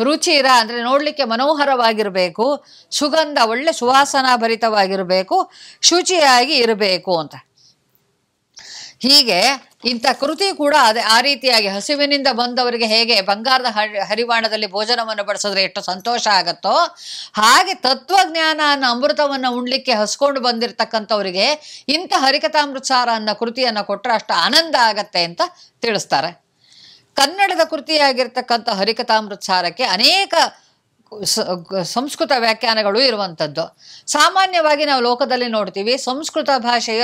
ರುಚಿರ ಅಂದರೆ ನೋಡಲಿಕ್ಕೆ ಮನೋಹರವಾಗಿರಬೇಕು ಸುಗಂಧ ಒಳ್ಳೆ ಸುವಾಸನಾಭರಿತವಾಗಿರಬೇಕು ಶುಚಿಯಾಗಿ ಇರಬೇಕು ಅಂತ ಹೀಗೆ ಇಂಥ ಕೃತಿ ಕೂಡ ಅದೇ ಆ ರೀತಿಯಾಗಿ ಹಸಿವಿನಿಂದ ಬಂದವರಿಗೆ ಹೇಗೆ ಬಂಗಾರದ ಹರಿವಾಣದಲ್ಲಿ ಭೋಜನವನ್ನು ಬಡಿಸಿದ್ರೆ ಎಷ್ಟು ಸಂತೋಷ ಆಗತ್ತೋ ಹಾಗೆ ತತ್ವಜ್ಞಾನ ಅನ್ನೋ ಅಮೃತವನ್ನು ಉಣ್ಲಿಕ್ಕೆ ಹಸ್ಕೊಂಡು ಬಂದಿರತಕ್ಕಂಥವರಿಗೆ ಇಂಥ ಹರಿಕಥಾಮೃತಸಾರ ಅನ್ನೋ ಕೃತಿಯನ್ನು ಕೊಟ್ಟರೆ ಅಷ್ಟು ಆನಂದ ಆಗತ್ತೆ ಅಂತ ತಿಳಿಸ್ತಾರೆ ಕನ್ನಡದ ಕೃತಿಯಾಗಿರ್ತಕ್ಕಂಥ ಹರಿಕಥಾಮೃತಸಾರಕ್ಕೆ ಅನೇಕ ಸಂಸ್ಕೃತ ವ್ಯಾಖ್ಯಾನಗಳು ಇರುವಂಥದ್ದು ಸಾಮಾನ್ಯವಾಗಿ ನಾವು ಲೋಕದಲ್ಲಿ ನೋಡ್ತೀವಿ ಸಂಸ್ಕೃತ ಭಾಷೆಯ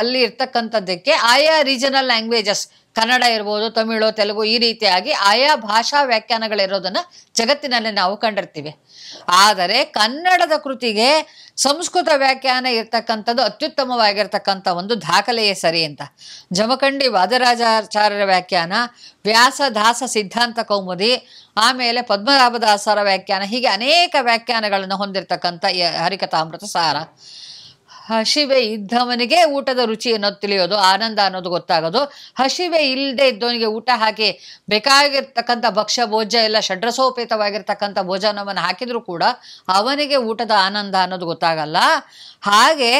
ಅಲ್ಲಿ ಇರ್ತಕ್ಕಂಥದ್ದಕ್ಕೆ ಆಯಾ ರೀಜನಲ್ ಲ್ಯಾಂಗ್ವೇಜಸ್ ಕನ್ನಡ ಇರ್ಬೋದು ತಮಿಳು ತೆಲುಗು ಈ ರೀತಿಯಾಗಿ ಆಯಾ ಭಾಷಾ ವ್ಯಾಖ್ಯಾನಗಳಿರೋದನ್ನ ಜಗತ್ತಿನಲ್ಲಿ ನಾವು ಕಂಡಿರ್ತೀವಿ ಆದರೆ ಕನ್ನಡದ ಕೃತಿಗೆ ಸಂಸ್ಕೃತ ವ್ಯಾಖ್ಯಾನ ಇರ್ತಕ್ಕಂಥದ್ದು ಅತ್ಯುತ್ತಮವಾಗಿರ್ತಕ್ಕಂಥ ಒಂದು ದಾಖಲೆಯೇ ಸರಿ ಅಂತ ಜಮಖಂಡಿ ವಾದರಾಜಾಚಾರ್ಯರ ವ್ಯಾಖ್ಯಾನ ವ್ಯಾಸ ದಾಸ ಸಿದ್ಧಾಂತ ಕೌಮುದಿ ಆಮೇಲೆ ಪದ್ಮನಾಭದಾಸರ ವ್ಯಾಖ್ಯಾನ ಹೀಗೆ ಅನೇಕ ವ್ಯಾಖ್ಯಾನಗಳನ್ನು ಹೊಂದಿರತಕ್ಕಂಥ ಹರಿಕಥಾಮೃತ ಸಾರ ಹಸಿವೆ ಇದ್ದವನಿಗೆ ಊಟದ ರುಚಿ ಅನ್ನೋದು ತಿಳಿಯೋದು ಆನಂದ ಅನ್ನೋದು ಗೊತ್ತಾಗೋದು ಹಸಿವೆ ಇಲ್ಲದೆ ಇದ್ದವನಿಗೆ ಊಟ ಹಾಕಿ ಬೇಕಾಗಿರ್ತಕ್ಕಂಥ ಭಕ್ಷ್ಯ ಭೋಜ ಎಲ್ಲ ಷಡ್ರಸೋಪೇತವಾಗಿರ್ತಕ್ಕಂಥ ಭೋಜ ನಮ್ಮನ್ನು ಹಾಕಿದರೂ ಕೂಡ ಅವನಿಗೆ ಊಟದ ಆನಂದ ಅನ್ನೋದು ಗೊತ್ತಾಗಲ್ಲ ಹಾಗೆ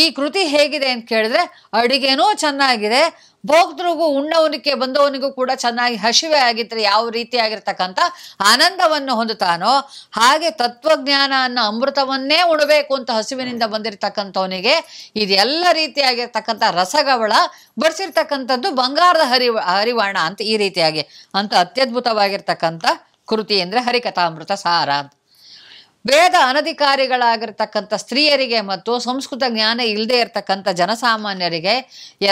ಈ ಕೃತಿ ಹೇಗಿದೆ ಅಂತ ಕೇಳಿದ್ರೆ ಅಡುಗೆನೂ ಚೆನ್ನಾಗಿದೆ ಭೋಗ್ತೃಗೂ ಉಣ್ಣವನಿಗೆ ಬಂದವನಿಗೂ ಕೂಡ ಚೆನ್ನಾಗಿ ಹಸಿವೆ ಆಗಿದ್ರೆ ಯಾವ ರೀತಿಯಾಗಿರ್ತಕ್ಕಂಥ ಆನಂದವನ್ನು ಹೊಂದುತ್ತಾನೋ ಹಾಗೆ ತತ್ವಜ್ಞಾನ ಅನ್ನೋ ಅಮೃತವನ್ನೇ ಉಣಬೇಕು ಅಂತ ಹಸಿವಿನಿಂದ ಬಂದಿರತಕ್ಕಂಥವನಿಗೆ ಇದೆಲ್ಲ ರೀತಿಯಾಗಿರ್ತಕ್ಕಂಥ ರಸಗವಳ ಬರ್ಸಿರ್ತಕ್ಕಂಥದ್ದು ಬಂಗಾರದ ಹರಿ ಹರಿವಾಣ ಅಂತ ಈ ರೀತಿಯಾಗಿ ಅಂತ ಅತ್ಯದ್ಭುತವಾಗಿರ್ತಕ್ಕಂಥ ಕೃತಿ ಅಂದರೆ ಹರಿಕಥಾಮೃತ ಸಾರ ಅಂತ ವೇದ ಅನಧಿಕಾರಿಗಳಾಗಿರ್ತಕ್ಕಂಥ ಸ್ತ್ರೀಯರಿಗೆ ಮತ್ತು ಸಂಸ್ಕೃತ ಜ್ಞಾನ ಇಲ್ಲದೆ ಇರತಕ್ಕಂಥ ಜನಸಾಮಾನ್ಯರಿಗೆ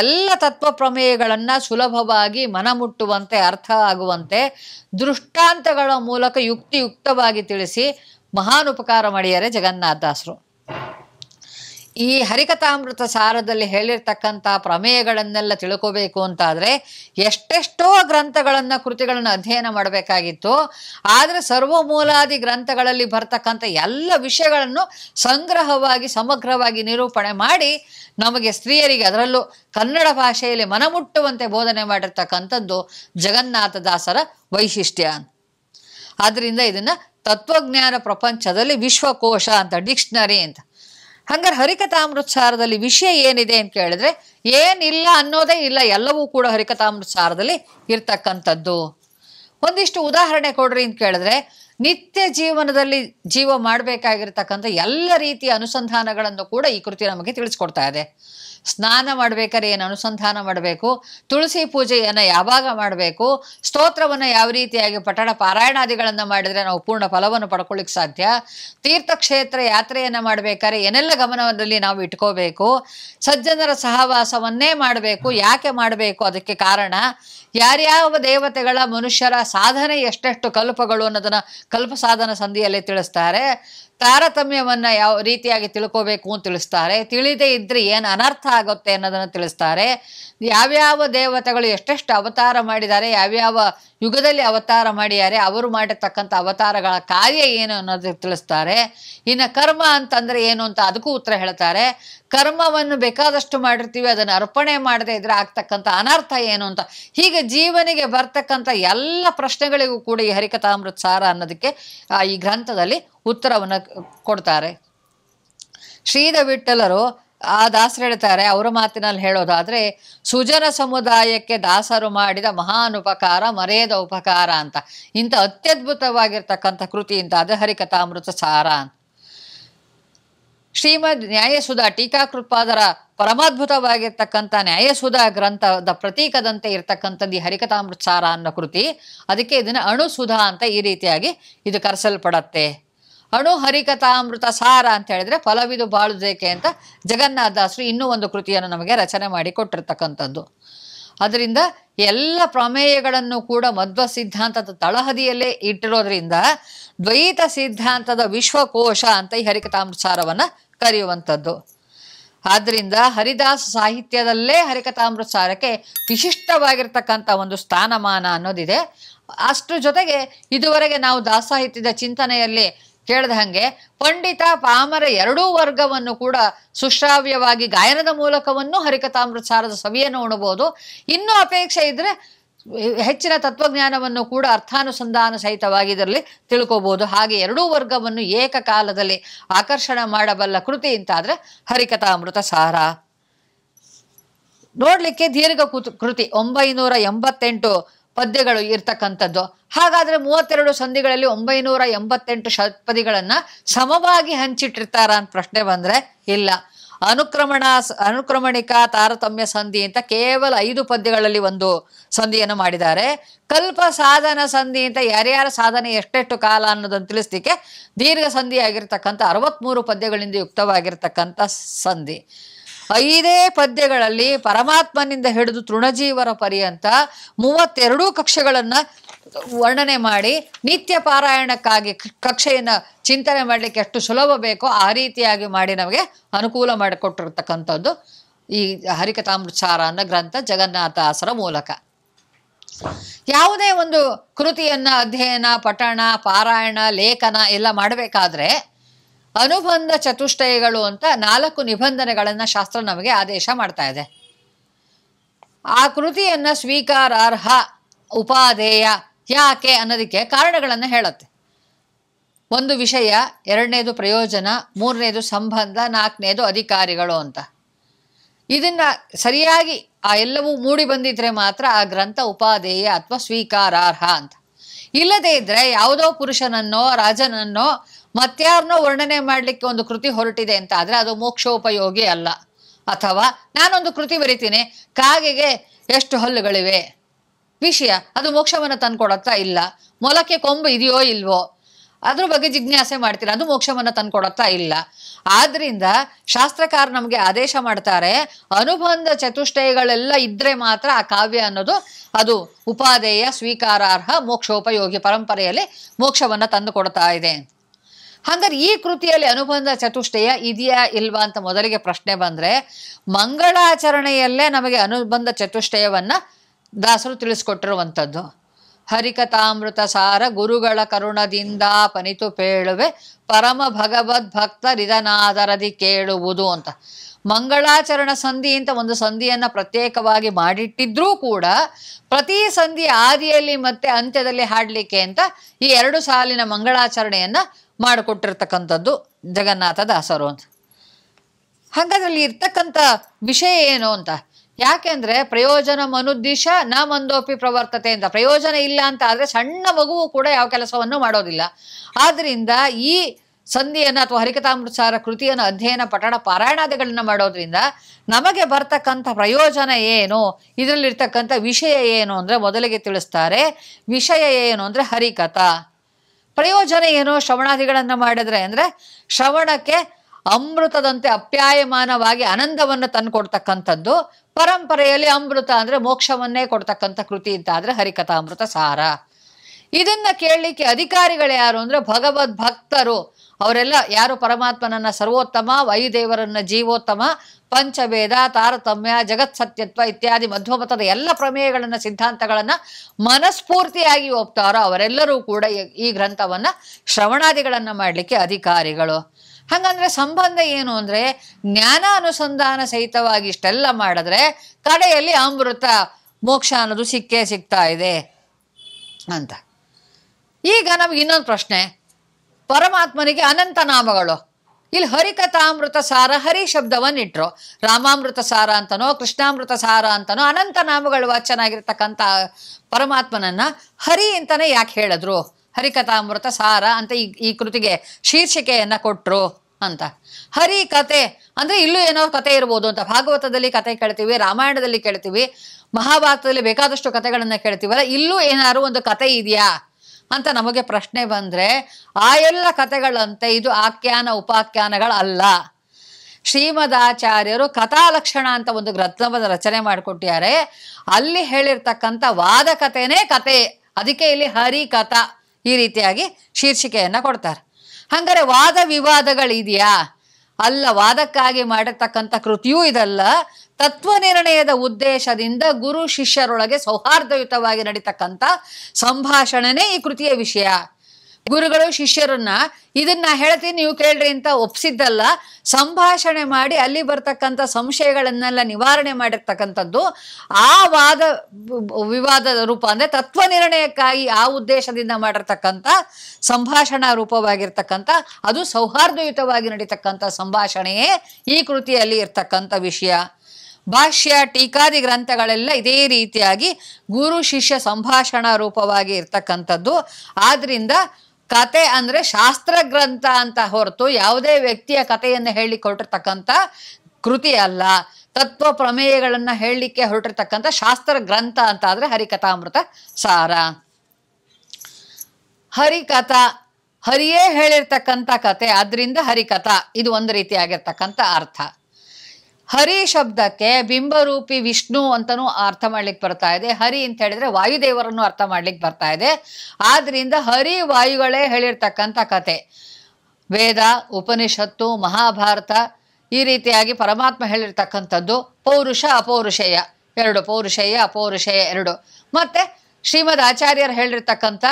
ಎಲ್ಲ ತತ್ವ ಪ್ರಮೇಯಗಳನ್ನು ಸುಲಭವಾಗಿ ಮನ ಮುಟ್ಟುವಂತೆ ಅರ್ಥ ಆಗುವಂತೆ ದೃಷ್ಟಾಂತಗಳ ಮೂಲಕ ಯುಕ್ತಿಯುಕ್ತವಾಗಿ ತಿಳಿಸಿ ಮಹಾನ್ ಉಪಕಾರ ಮಾಡಿದ್ದಾರೆ ಜಗನ್ನಾಥದಾಸರು ಈ ಹರಿಕಥಾಮೃತ ಸಾರದಲ್ಲಿ ಹೇಳಿರ್ತಕ್ಕಂಥ ಪ್ರಮೇಯಗಳನ್ನೆಲ್ಲ ತಿಳ್ಕೋಬೇಕು ಅಂತಾದರೆ ಎಷ್ಟೆಷ್ಟೋ ಗ್ರಂಥಗಳನ್ನು ಕೃತಿಗಳನ್ನು ಅಧ್ಯಯನ ಮಾಡಬೇಕಾಗಿತ್ತು ಆದರೆ ಮೂಲಾದಿ ಗ್ರಂಥಗಳಲ್ಲಿ ಬರ್ತಕ್ಕಂಥ ಎಲ್ಲ ವಿಷಯಗಳನ್ನು ಸಂಗ್ರಹವಾಗಿ ಸಮಗ್ರವಾಗಿ ನಿರೂಪಣೆ ಮಾಡಿ ನಮಗೆ ಸ್ತ್ರೀಯರಿಗೆ ಅದರಲ್ಲೂ ಕನ್ನಡ ಭಾಷೆಯಲ್ಲಿ ಮನಮುಟ್ಟುವಂತೆ ಬೋಧನೆ ಮಾಡಿರ್ತಕ್ಕಂಥದ್ದು ಜಗನ್ನಾಥದಾಸರ ವೈಶಿಷ್ಟ್ಯ ಆದ್ದರಿಂದ ಇದನ್ನು ತತ್ವಜ್ಞಾನ ಪ್ರಪಂಚದಲ್ಲಿ ವಿಶ್ವಕೋಶ ಅಂತ ಡಿಕ್ಷನರಿ ಅಂತ ಹಂಗಾರೆ ಹರಿಕಥಾಮೃತಸಾರದಲ್ಲಿ ವಿಷಯ ಏನಿದೆ ಅಂತ ಕೇಳಿದ್ರೆ ಏನಿಲ್ಲ ಅನ್ನೋದೇ ಇಲ್ಲ ಎಲ್ಲವೂ ಕೂಡ ಹರಿಕಥಾಮೃತಸಾರದಲ್ಲಿ ಇರ್ತಕ್ಕಂಥದ್ದು ಒಂದಿಷ್ಟು ಉದಾಹರಣೆ ಕೊಡ್ರಿ ಅಂತ ಕೇಳಿದ್ರೆ ನಿತ್ಯ ಜೀವನದಲ್ಲಿ ಜೀವ ಮಾಡಬೇಕಾಗಿರ್ತಕ್ಕಂಥ ಎಲ್ಲ ರೀತಿಯ ಅನುಸಂಧಾನಗಳನ್ನು ಕೂಡ ಈ ಕೃತಿ ನಮಗೆ ತಿಳಿಸ್ಕೊಡ್ತಾ ಇದೆ ಸ್ನಾನ ಮಾಡ್ಬೇಕಾದ್ರೆ ಏನು ಅನುಸಂಧಾನ ಮಾಡಬೇಕು ತುಳಸಿ ಪೂಜೆಯನ್ನು ಯಾವಾಗ ಮಾಡಬೇಕು ಸ್ತೋತ್ರವನ್ನು ಯಾವ ರೀತಿಯಾಗಿ ಪಠಣ ಪಾರಾಯಣಾದಿಗಳನ್ನು ಮಾಡಿದರೆ ನಾವು ಪೂರ್ಣ ಫಲವನ್ನು ಪಡ್ಕೊಳ್ಳಿಕ್ಕೆ ಸಾಧ್ಯ ತೀರ್ಥಕ್ಷೇತ್ರ ಯಾತ್ರೆಯನ್ನು ಮಾಡಬೇಕಾದ್ರೆ ಏನೆಲ್ಲ ಗಮನದಲ್ಲಿ ನಾವು ಇಟ್ಕೋಬೇಕು ಸಜ್ಜನರ ಸಹವಾಸವನ್ನೇ ಮಾಡಬೇಕು ಯಾಕೆ ಮಾಡಬೇಕು ಅದಕ್ಕೆ ಕಾರಣ ಯಾರ್ಯಾವ ದೇವತೆಗಳ ಮನುಷ್ಯರ ಸಾಧನೆ ಎಷ್ಟೆಷ್ಟು ಕಲ್ಪಗಳು ಅನ್ನೋದನ್ನ ಕಲ್ಪ ಸಾಧನ ಸಂಧಿಯಲ್ಲಿ ತಿಳಿಸ್ತಾರೆ ತಾರತಮ್ಯವನ್ನ ಯಾವ ರೀತಿಯಾಗಿ ತಿಳ್ಕೋಬೇಕು ಅಂತ ತಿಳಿಸ್ತಾರೆ ತಿಳಿದೇ ಇದ್ರೆ ಏನು ಅನರ್ಥ ಆಗುತ್ತೆ ಅನ್ನೋದನ್ನ ತಿಳಿಸ್ತಾರೆ ಯಾವ್ಯಾವ ದೇವತೆಗಳು ಎಷ್ಟೆಷ್ಟು ಅವತಾರ ಮಾಡಿದ್ದಾರೆ ಯಾವ್ಯಾವ ಯುಗದಲ್ಲಿ ಅವತಾರ ಮಾಡಿದ್ದಾರೆ ಅವರು ಮಾಡಿರ್ತಕ್ಕಂಥ ಅವತಾರಗಳ ಕಾರ್ಯ ಏನು ಅನ್ನೋದು ತಿಳಿಸ್ತಾರೆ ಇನ್ನು ಕರ್ಮ ಅಂತಂದರೆ ಏನು ಅಂತ ಅದಕ್ಕೂ ಉತ್ತರ ಹೇಳ್ತಾರೆ ಕರ್ಮವನ್ನು ಬೇಕಾದಷ್ಟು ಮಾಡಿರ್ತೀವಿ ಅದನ್ನು ಅರ್ಪಣೆ ಮಾಡದೇ ಇದ್ರೆ ಆಗ್ತಕ್ಕಂಥ ಅನರ್ಥ ಏನು ಅಂತ ಹೀಗೆ ಜೀವನಿಗೆ ಬರ್ತಕ್ಕಂಥ ಎಲ್ಲ ಪ್ರಶ್ನೆಗಳಿಗೂ ಕೂಡ ಈ ಹರಿಕಥಾಮೃತ ಸಾರ ಅನ್ನೋದಕ್ಕೆ ಈ ಗ್ರಂಥದಲ್ಲಿ ಉತ್ತರವನ್ನು ಕೊಡ್ತಾರೆ ಶ್ರೀಧ ವಿಠಲರು ಆ ದಾಸರು ಹೇಳ್ತಾರೆ ಅವರ ಮಾತಿನಲ್ಲಿ ಹೇಳೋದಾದ್ರೆ ಸುಜನ ಸಮುದಾಯಕ್ಕೆ ದಾಸರು ಮಾಡಿದ ಮಹಾನ್ ಉಪಕಾರ ಮರೆಯದ ಉಪಕಾರ ಅಂತ ಇಂಥ ಅತ್ಯದ್ಭುತವಾಗಿರ್ತಕ್ಕಂಥ ಕೃತಿ ಇಂತ ಅದು ಹರಿಕಥಾಮೃತ ಸಾರ ಅಂತ ಶ್ರೀಮದ್ ನ್ಯಾಯಸುಧ ಟೀಕಾಕೃತ್ಪಾದರ ಪರಮಾದ್ಭುತವಾಗಿರ್ತಕ್ಕಂಥ ನ್ಯಾಯಸುಧ ಗ್ರಂಥದ ಪ್ರತೀಕದಂತೆ ಇರ್ತಕ್ಕಂಥದ್ದು ಈ ಹರಿಕಥಾಮೃತ ಸಾರ ಅನ್ನೋ ಕೃತಿ ಅದಕ್ಕೆ ಇದನ್ನ ಅಣುಸುಧಾ ಅಂತ ಈ ರೀತಿಯಾಗಿ ಇದು ಕರೆಸಲ್ಪಡತ್ತೆ ಅಣು ಹರಿಕಥಾಮೃತ ಸಾರ ಅಂತ ಹೇಳಿದ್ರೆ ಫಲವಿದು ಬಾಳುದೇಕೆ ಅಂತ ದಾಸರು ಇನ್ನೂ ಒಂದು ಕೃತಿಯನ್ನು ನಮಗೆ ರಚನೆ ಮಾಡಿ ಕೊಟ್ಟಿರ್ತಕ್ಕಂಥದ್ದು ಅದರಿಂದ ಎಲ್ಲ ಪ್ರಮೇಯಗಳನ್ನು ಕೂಡ ಮಧ್ವ ಸಿದ್ಧಾಂತದ ತಳಹದಿಯಲ್ಲೇ ಇಟ್ಟಿರೋದ್ರಿಂದ ದ್ವೈತ ಸಿದ್ಧಾಂತದ ವಿಶ್ವಕೋಶ ಅಂತ ಈ ಹರಿಕಥಾಮೃತಸಾರವನ್ನು ಕರೆಯುವಂಥದ್ದು ಆದ್ದರಿಂದ ಹರಿದಾಸ ಸಾಹಿತ್ಯದಲ್ಲೇ ಹರಿಕಥಾಮೃತ ಸಾರಕ್ಕೆ ವಿಶಿಷ್ಟವಾಗಿರ್ತಕ್ಕಂಥ ಒಂದು ಸ್ಥಾನಮಾನ ಅನ್ನೋದಿದೆ ಅಷ್ಟು ಜೊತೆಗೆ ಇದುವರೆಗೆ ನಾವು ದಾಸಾಹಿತ್ಯದ ಚಿಂತನೆಯಲ್ಲಿ ಕೇಳಿದ ಹಾಗೆ ಪಂಡಿತ ಪಾಮರ ಎರಡೂ ವರ್ಗವನ್ನು ಕೂಡ ಸುಶ್ರಾವ್ಯವಾಗಿ ಗಾಯನದ ಮೂಲಕವನ್ನು ಸಾರದ ಸವಿಯನ್ನು ಉಣಬಹುದು ಇನ್ನೂ ಅಪೇಕ್ಷೆ ಇದ್ರೆ ಹೆಚ್ಚಿನ ತತ್ವಜ್ಞಾನವನ್ನು ಕೂಡ ಅರ್ಥಾನುಸಂಧಾನ ಸಹಿತವಾಗಿ ಇದರಲ್ಲಿ ತಿಳ್ಕೋಬಹುದು ಹಾಗೆ ಎರಡೂ ವರ್ಗವನ್ನು ಏಕಕಾಲದಲ್ಲಿ ಆಕರ್ಷಣೆ ಮಾಡಬಲ್ಲ ಕೃತಿ ಅಂತಾದ್ರೆ ಹರಿಕಥಾಮೃತ ಸಾರ ನೋಡ್ಲಿಕ್ಕೆ ದೀರ್ಘ ಕೃತಿ ಒಂಬೈನೂರ ಎಂಬತ್ತೆಂಟು ಪದ್ಯಗಳು ಇರ್ತಕ್ಕಂಥದ್ದು ಹಾಗಾದ್ರೆ ಮೂವತ್ತೆರಡು ಸಂಧಿಗಳಲ್ಲಿ ಒಂಬೈನೂರ ಎಂಬತ್ತೆಂಟು ಷಟ್ಪದಿಗಳನ್ನು ಸಮವಾಗಿ ಹಂಚಿಟ್ಟಿರ್ತಾರ ಅಂತ ಪ್ರಶ್ನೆ ಬಂದ್ರೆ ಇಲ್ಲ ಅನುಕ್ರಮಣ ಅನುಕ್ರಮಣಿಕ ತಾರತಮ್ಯ ಸಂಧಿ ಅಂತ ಕೇವಲ ಐದು ಪದ್ಯಗಳಲ್ಲಿ ಒಂದು ಸಂಧಿಯನ್ನು ಮಾಡಿದ್ದಾರೆ ಕಲ್ಪ ಸಾಧನ ಸಂಧಿ ಅಂತ ಯಾರ್ಯಾರ ಸಾಧನೆ ಎಷ್ಟೆಷ್ಟು ಕಾಲ ಅನ್ನೋದನ್ನು ತಿಳಿಸ್ಲಿಕ್ಕೆ ದೀರ್ಘ ಸಂಧಿ ಆಗಿರ್ತಕ್ಕಂಥ ಪದ್ಯಗಳಿಂದ ಯುಕ್ತವಾಗಿರ್ತಕ್ಕಂಥ ಸಂಧಿ ಐದೇ ಪದ್ಯಗಳಲ್ಲಿ ಪರಮಾತ್ಮನಿಂದ ಹಿಡಿದು ತೃಣಜೀವರ ಪರ್ಯಂತ ಮೂವತ್ತೆರಡೂ ಕಕ್ಷೆಗಳನ್ನು ವರ್ಣನೆ ಮಾಡಿ ನಿತ್ಯ ಪಾರಾಯಣಕ್ಕಾಗಿ ಕಕ್ಷೆಯನ್ನು ಚಿಂತನೆ ಮಾಡಲಿಕ್ಕೆ ಎಷ್ಟು ಸುಲಭ ಬೇಕೋ ಆ ರೀತಿಯಾಗಿ ಮಾಡಿ ನಮಗೆ ಅನುಕೂಲ ಮಾಡಿಕೊಟ್ಟಿರ್ತಕ್ಕಂಥದ್ದು ಈ ಹರಿಕಥಾಮೃತಸಾರ ಅನ್ನೋ ಗ್ರಂಥ ಜಗನ್ನಾಥಾಸರ ಮೂಲಕ ಯಾವುದೇ ಒಂದು ಕೃತಿಯನ್ನು ಅಧ್ಯಯನ ಪಠಣ ಪಾರಾಯಣ ಲೇಖನ ಎಲ್ಲ ಮಾಡಬೇಕಾದ್ರೆ ಅನುಬಂಧ ಚತುಷ್ಟಯಗಳು ಅಂತ ನಾಲ್ಕು ನಿಬಂಧನೆಗಳನ್ನು ಶಾಸ್ತ್ರ ನಮಗೆ ಆದೇಶ ಮಾಡ್ತಾ ಇದೆ ಆ ಕೃತಿಯನ್ನು ಸ್ವೀಕಾರಾರ್ಹ ಉಪಾದೇಯ ಯಾಕೆ ಅನ್ನೋದಕ್ಕೆ ಕಾರಣಗಳನ್ನು ಹೇಳುತ್ತೆ ಒಂದು ವಿಷಯ ಎರಡನೇದು ಪ್ರಯೋಜನ ಮೂರನೇದು ಸಂಬಂಧ ನಾಲ್ಕನೇದು ಅಧಿಕಾರಿಗಳು ಅಂತ ಇದನ್ನು ಸರಿಯಾಗಿ ಆ ಎಲ್ಲವೂ ಮೂಡಿ ಬಂದಿದ್ರೆ ಮಾತ್ರ ಆ ಗ್ರಂಥ ಉಪಾದೇಯ ಅಥವಾ ಸ್ವೀಕಾರಾರ್ಹ ಅಂತ ಇಲ್ಲದೇ ಇದ್ರೆ ಯಾವುದೋ ಪುರುಷನನ್ನೋ ರಾಜನನ್ನೋ ಮತ್ಯಾರನ್ನೋ ವರ್ಣನೆ ಮಾಡಲಿಕ್ಕೆ ಒಂದು ಕೃತಿ ಹೊರಟಿದೆ ಅಂತ ಆದ್ರೆ ಅದು ಮೋಕ್ಷೋಪಯೋಗಿ ಅಲ್ಲ ಅಥವಾ ನಾನೊಂದು ಕೃತಿ ಬರಿತೀನಿ ಕಾಗೆಗೆ ಎಷ್ಟು ಹಲ್ಲುಗಳಿವೆ ವಿಷಯ ಅದು ಮೋಕ್ಷವನ್ನು ತಂದ್ಕೊಡತ್ತಾ ಇಲ್ಲ ಮೊಲಕ್ಕೆ ಕೊಂಬು ಇದೆಯೋ ಇಲ್ವೋ ಅದ್ರ ಬಗ್ಗೆ ಜಿಜ್ಞಾಸೆ ಮಾಡ್ತೀರಾ ಅದು ಮೋಕ್ಷವನ್ನ ತಂದ್ಕೊಡತ್ತಾ ಇಲ್ಲ ಆದ್ರಿಂದ ಶಾಸ್ತ್ರಕಾರ ನಮ್ಗೆ ಆದೇಶ ಮಾಡ್ತಾರೆ ಅನುಬಂಧ ಚತುಷ್ಟಯಗಳೆಲ್ಲ ಇದ್ರೆ ಮಾತ್ರ ಆ ಕಾವ್ಯ ಅನ್ನೋದು ಅದು ಉಪಾದೇಯ ಸ್ವೀಕಾರಾರ್ಹ ಮೋಕ್ಷೋಪಯೋಗಿ ಪರಂಪರೆಯಲ್ಲಿ ಮೋಕ್ಷವನ್ನ ತಂದು ಕೊಡ್ತಾ ಇದೆ ಹಂಗಾರೆ ಈ ಕೃತಿಯಲ್ಲಿ ಅನುಬಂಧ ಚತುಷ್ಟಯ ಇದೆಯಾ ಇಲ್ವಾ ಅಂತ ಮೊದಲಿಗೆ ಪ್ರಶ್ನೆ ಬಂದ್ರೆ ಮಂಗಳಾಚರಣೆಯಲ್ಲೇ ನಮಗೆ ಅನುಬಂಧ ಚತುಷ್ಟಯವನ್ನ ದಾಸರು ತಿಳಿಸ್ಕೊಟ್ಟಿರುವಂಥದ್ದು ಹರಿಕಥಾಮೃತ ಸಾರ ಗುರುಗಳ ಕರುಣದಿಂದ ಪನಿತು ಪೇಳುವೆ ಪರಮ ಭಗವದ್ ಭಕ್ತರಿದನಾದರದಿ ಕೇಳುವುದು ಅಂತ ಮಂಗಳಾಚರಣ ಸಂಧಿ ಅಂತ ಒಂದು ಸಂಧಿಯನ್ನು ಪ್ರತ್ಯೇಕವಾಗಿ ಮಾಡಿಟ್ಟಿದ್ರೂ ಕೂಡ ಪ್ರತಿ ಸಂಧಿ ಆದಿಯಲ್ಲಿ ಮತ್ತೆ ಅಂತ್ಯದಲ್ಲಿ ಹಾಡಲಿಕ್ಕೆ ಅಂತ ಈ ಎರಡು ಸಾಲಿನ ಮಂಗಳಾಚರಣೆಯನ್ನು ಮಾಡಿಕೊಟ್ಟಿರ್ತಕ್ಕಂಥದ್ದು ಜಗನ್ನಾಥ ದಾಸರು ಅಂತ ಹಾಗಾದ್ರಲ್ಲಿ ಇರ್ತಕ್ಕಂಥ ವಿಷಯ ಏನು ಅಂತ ಯಾಕೆಂದ್ರೆ ಪ್ರಯೋಜನ ಮನುದ್ದೇಶ ನ ಮಂದೋಪಿ ಪ್ರವರ್ತತೆ ಅಂತ ಪ್ರಯೋಜನ ಇಲ್ಲ ಅಂತ ಆದ್ರೆ ಸಣ್ಣ ಮಗುವು ಕೂಡ ಯಾವ ಕೆಲಸವನ್ನು ಮಾಡೋದಿಲ್ಲ ಆದ್ರಿಂದ ಈ ಸಂಧಿಯನ್ನು ಅಥವಾ ಹರಿಕಥಾಮೃತಸಾರ ಕೃತಿಯನ್ನು ಅಧ್ಯಯನ ಪಠಣ ಪಾರಾಯಣಾದಿಗಳನ್ನ ಮಾಡೋದ್ರಿಂದ ನಮಗೆ ಬರ್ತಕ್ಕಂಥ ಪ್ರಯೋಜನ ಏನು ಇದರಲ್ಲಿರ್ತಕ್ಕಂಥ ವಿಷಯ ಏನು ಅಂದ್ರೆ ಮೊದಲಿಗೆ ತಿಳಿಸ್ತಾರೆ ವಿಷಯ ಏನು ಅಂದ್ರೆ ಹರಿಕಥಾ ಪ್ರಯೋಜನ ಏನು ಶ್ರವಣಾದಿಗಳನ್ನು ಮಾಡಿದ್ರೆ ಅಂದ್ರೆ ಶ್ರವಣಕ್ಕೆ ಅಮೃತದಂತೆ ಅಪ್ಯಾಯಮಾನವಾಗಿ ಆನಂದವನ್ನು ತಂದುಕೊಡ್ತಕ್ಕಂಥದ್ದು ಪರಂಪರೆಯಲ್ಲಿ ಅಮೃತ ಅಂದ್ರೆ ಮೋಕ್ಷವನ್ನೇ ಕೊಡ್ತಕ್ಕಂಥ ಕೃತಿ ಅಂತ ಹರಿಕಥಾ ಅಮೃತ ಸಾರ ಇದನ್ನ ಕೇಳಲಿಕ್ಕೆ ಅಧಿಕಾರಿಗಳು ಯಾರು ಅಂದ್ರೆ ಭಗವದ್ ಭಕ್ತರು ಅವರೆಲ್ಲ ಯಾರು ಪರಮಾತ್ಮನನ್ನ ಸರ್ವೋತ್ತಮ ವಾಯುದೇವರನ್ನ ಜೀವೋತ್ತಮ ಪಂಚಭೇದ ತಾರತಮ್ಯ ಜಗತ್ ಸತ್ಯತ್ವ ಇತ್ಯಾದಿ ಮಧ್ವಮತದ ಎಲ್ಲ ಪ್ರಮೇಯಗಳನ್ನ ಸಿದ್ಧಾಂತಗಳನ್ನ ಮನಸ್ಫೂರ್ತಿಯಾಗಿ ಹೋಗ್ತಾರೋ ಅವರೆಲ್ಲರೂ ಕೂಡ ಈ ಗ್ರಂಥವನ್ನ ಶ್ರವಣಾದಿಗಳನ್ನ ಮಾಡಲಿಕ್ಕೆ ಅಧಿಕಾರಿಗಳು ಹಂಗಂದ್ರೆ ಸಂಬಂಧ ಏನು ಅಂದ್ರೆ ಜ್ಞಾನ ಅನುಸಂಧಾನ ಸಹಿತವಾಗಿ ಇಷ್ಟೆಲ್ಲ ಮಾಡಿದ್ರೆ ಕಡೆಯಲ್ಲಿ ಅಮೃತ ಮೋಕ್ಷ ಅನ್ನೋದು ಸಿಕ್ಕೇ ಸಿಗ್ತಾ ಇದೆ ಅಂತ ಈಗ ನಮ್ಗೆ ಇನ್ನೊಂದು ಪ್ರಶ್ನೆ ಪರಮಾತ್ಮನಿಗೆ ಅನಂತ ನಾಮಗಳು ಇಲ್ಲಿ ಹರಿಕಥಾಮೃತ ಸಾರ ಹರಿ ಶಬ್ದವನ್ನಿಟ್ರು ರಾಮಾಮೃತ ಸಾರ ಅಂತನೋ ಕೃಷ್ಣಾಮೃತ ಸಾರ ಅಂತನೋ ಅನಂತ ನಾಮಗಳು ವಾಚನಾಗಿರ್ತಕ್ಕಂಥ ಪರಮಾತ್ಮನನ್ನ ಹರಿ ಅಂತಾನೆ ಯಾಕೆ ಹೇಳಿದ್ರು ಹರಿಕಥಾಮೃತ ಸಾರ ಅಂತ ಈ ಈ ಕೃತಿಗೆ ಶೀರ್ಷಿಕೆಯನ್ನು ಕೊಟ್ಟರು ಅಂತ ಹರಿ ಕತೆ ಅಂದರೆ ಇಲ್ಲೂ ಏನೋ ಕತೆ ಇರ್ಬೋದು ಅಂತ ಭಾಗವತದಲ್ಲಿ ಕತೆ ಕೇಳ್ತೀವಿ ರಾಮಾಯಣದಲ್ಲಿ ಕೇಳ್ತೀವಿ ಮಹಾಭಾರತದಲ್ಲಿ ಬೇಕಾದಷ್ಟು ಕತೆಗಳನ್ನು ಕೇಳ್ತೀವಲ್ಲ ಇಲ್ಲೂ ಏನಾದ್ರು ಒಂದು ಕತೆ ಇದೆಯಾ ಅಂತ ನಮಗೆ ಪ್ರಶ್ನೆ ಬಂದರೆ ಆ ಎಲ್ಲ ಕತೆಗಳಂತೆ ಇದು ಆಖ್ಯಾನ ಉಪಾಖ್ಯಾನಗಳಲ್ಲ ಶ್ರೀಮದಾಚಾರ್ಯರು ಕಥಾಲಕ್ಷಣ ಅಂತ ಒಂದು ಗ್ರಂಥವನ್ನು ರಚನೆ ಮಾಡಿಕೊಟ್ಟಿದ್ದಾರೆ ಅಲ್ಲಿ ಹೇಳಿರ್ತಕ್ಕಂಥ ಕಥೆನೇ ಕತೆ ಅದಕ್ಕೆ ಇಲ್ಲಿ ಹರಿ ಕಥಾ ಈ ರೀತಿಯಾಗಿ ಶೀರ್ಷಿಕೆಯನ್ನು ಕೊಡ್ತಾರೆ ಹಂಗಾರೆ ವಾದ ವಿವಾದಗಳಿದೆಯಾ ಅಲ್ಲ ವಾದಕ್ಕಾಗಿ ಮಾಡಿರ್ತಕ್ಕಂಥ ಕೃತಿಯೂ ಇದಲ್ಲ ತತ್ವ ನಿರ್ಣಯದ ಉದ್ದೇಶದಿಂದ ಗುರು ಶಿಷ್ಯರೊಳಗೆ ಸೌಹಾರ್ದಯುತವಾಗಿ ನಡೀತಕ್ಕಂಥ ಸಂಭಾಷಣೆನೇ ಈ ಕೃತಿಯ ವಿಷಯ ಗುರುಗಳು ಶಿಷ್ಯರನ್ನ ಇದನ್ನ ಹೇಳ್ತೀನಿ ನೀವು ಕೇಳ್ರಿ ಅಂತ ಒಪ್ಸಿದ್ದಲ್ಲ ಸಂಭಾಷಣೆ ಮಾಡಿ ಅಲ್ಲಿ ಬರ್ತಕ್ಕಂಥ ಸಂಶಯಗಳನ್ನೆಲ್ಲ ನಿವಾರಣೆ ಮಾಡಿರ್ತಕ್ಕಂಥದ್ದು ಆ ವಾದ ವಿವಾದದ ರೂಪ ಅಂದ್ರೆ ತತ್ವ ನಿರ್ಣಯಕ್ಕಾಗಿ ಆ ಉದ್ದೇಶದಿಂದ ಮಾಡಿರ್ತಕ್ಕಂಥ ಸಂಭಾಷಣಾ ರೂಪವಾಗಿರ್ತಕ್ಕಂಥ ಅದು ಸೌಹಾರ್ದಯುತವಾಗಿ ನಡೀತಕ್ಕಂಥ ಸಂಭಾಷಣೆಯೇ ಈ ಕೃತಿಯಲ್ಲಿ ಇರ್ತಕ್ಕಂಥ ವಿಷಯ ಭಾಷ್ಯ ಟೀಕಾದಿ ಗ್ರಂಥಗಳೆಲ್ಲ ಇದೇ ರೀತಿಯಾಗಿ ಗುರು ಶಿಷ್ಯ ಸಂಭಾಷಣಾ ರೂಪವಾಗಿ ಇರ್ತಕ್ಕಂಥದ್ದು ಆದ್ರಿಂದ ಕತೆ ಅಂದ್ರೆ ಶಾಸ್ತ್ರ ಗ್ರಂಥ ಅಂತ ಹೊರತು ಯಾವುದೇ ವ್ಯಕ್ತಿಯ ಕಥೆಯನ್ನು ಹೇಳಿಕೊಟ್ಟಿರ್ತಕ್ಕಂಥ ಕೃತಿ ಅಲ್ಲ ತತ್ವ ಪ್ರಮೇಯಗಳನ್ನ ಹೇಳಲಿಕ್ಕೆ ಹೊರಟಿರ್ತಕ್ಕಂಥ ಶಾಸ್ತ್ರ ಗ್ರಂಥ ಅಂತ ಆದ್ರೆ ಹರಿಕಥಾಮೃತ ಸಾರ ಹರಿಕಥಾ ಹರಿಯೇ ಹೇಳಿರ್ತಕ್ಕಂಥ ಕತೆ ಅದರಿಂದ ಹರಿಕಥಾ ಇದು ಒಂದು ರೀತಿಯಾಗಿರ್ತಕ್ಕಂಥ ಅರ್ಥ ಹರಿ ಶಬ್ದಕ್ಕೆ ಬಿಂಬರೂಪಿ ವಿಷ್ಣು ಅಂತನೂ ಅರ್ಥ ಮಾಡ್ಲಿಕ್ಕೆ ಬರ್ತಾ ಇದೆ ಹರಿ ಅಂತ ಹೇಳಿದ್ರೆ ವಾಯುದೇವರನ್ನು ಅರ್ಥ ಮಾಡ್ಲಿಕ್ಕೆ ಬರ್ತಾ ಇದೆ ಆದ್ರಿಂದ ಹರಿ ವಾಯುಗಳೇ ಹೇಳಿರ್ತಕ್ಕಂಥ ಕತೆ ವೇದ ಉಪನಿಷತ್ತು ಮಹಾಭಾರತ ಈ ರೀತಿಯಾಗಿ ಪರಮಾತ್ಮ ಹೇಳಿರ್ತಕ್ಕಂಥದ್ದು ಪೌರುಷ ಅಪೌರುಷೇಯ ಎರಡು ಪೌರುಷೇಯ ಅಪೌರುಷೇಯ ಎರಡು ಮತ್ತೆ ಶ್ರೀಮದ್ ಆಚಾರ್ಯರು ಹೇಳಿರ್ತಕ್ಕಂಥ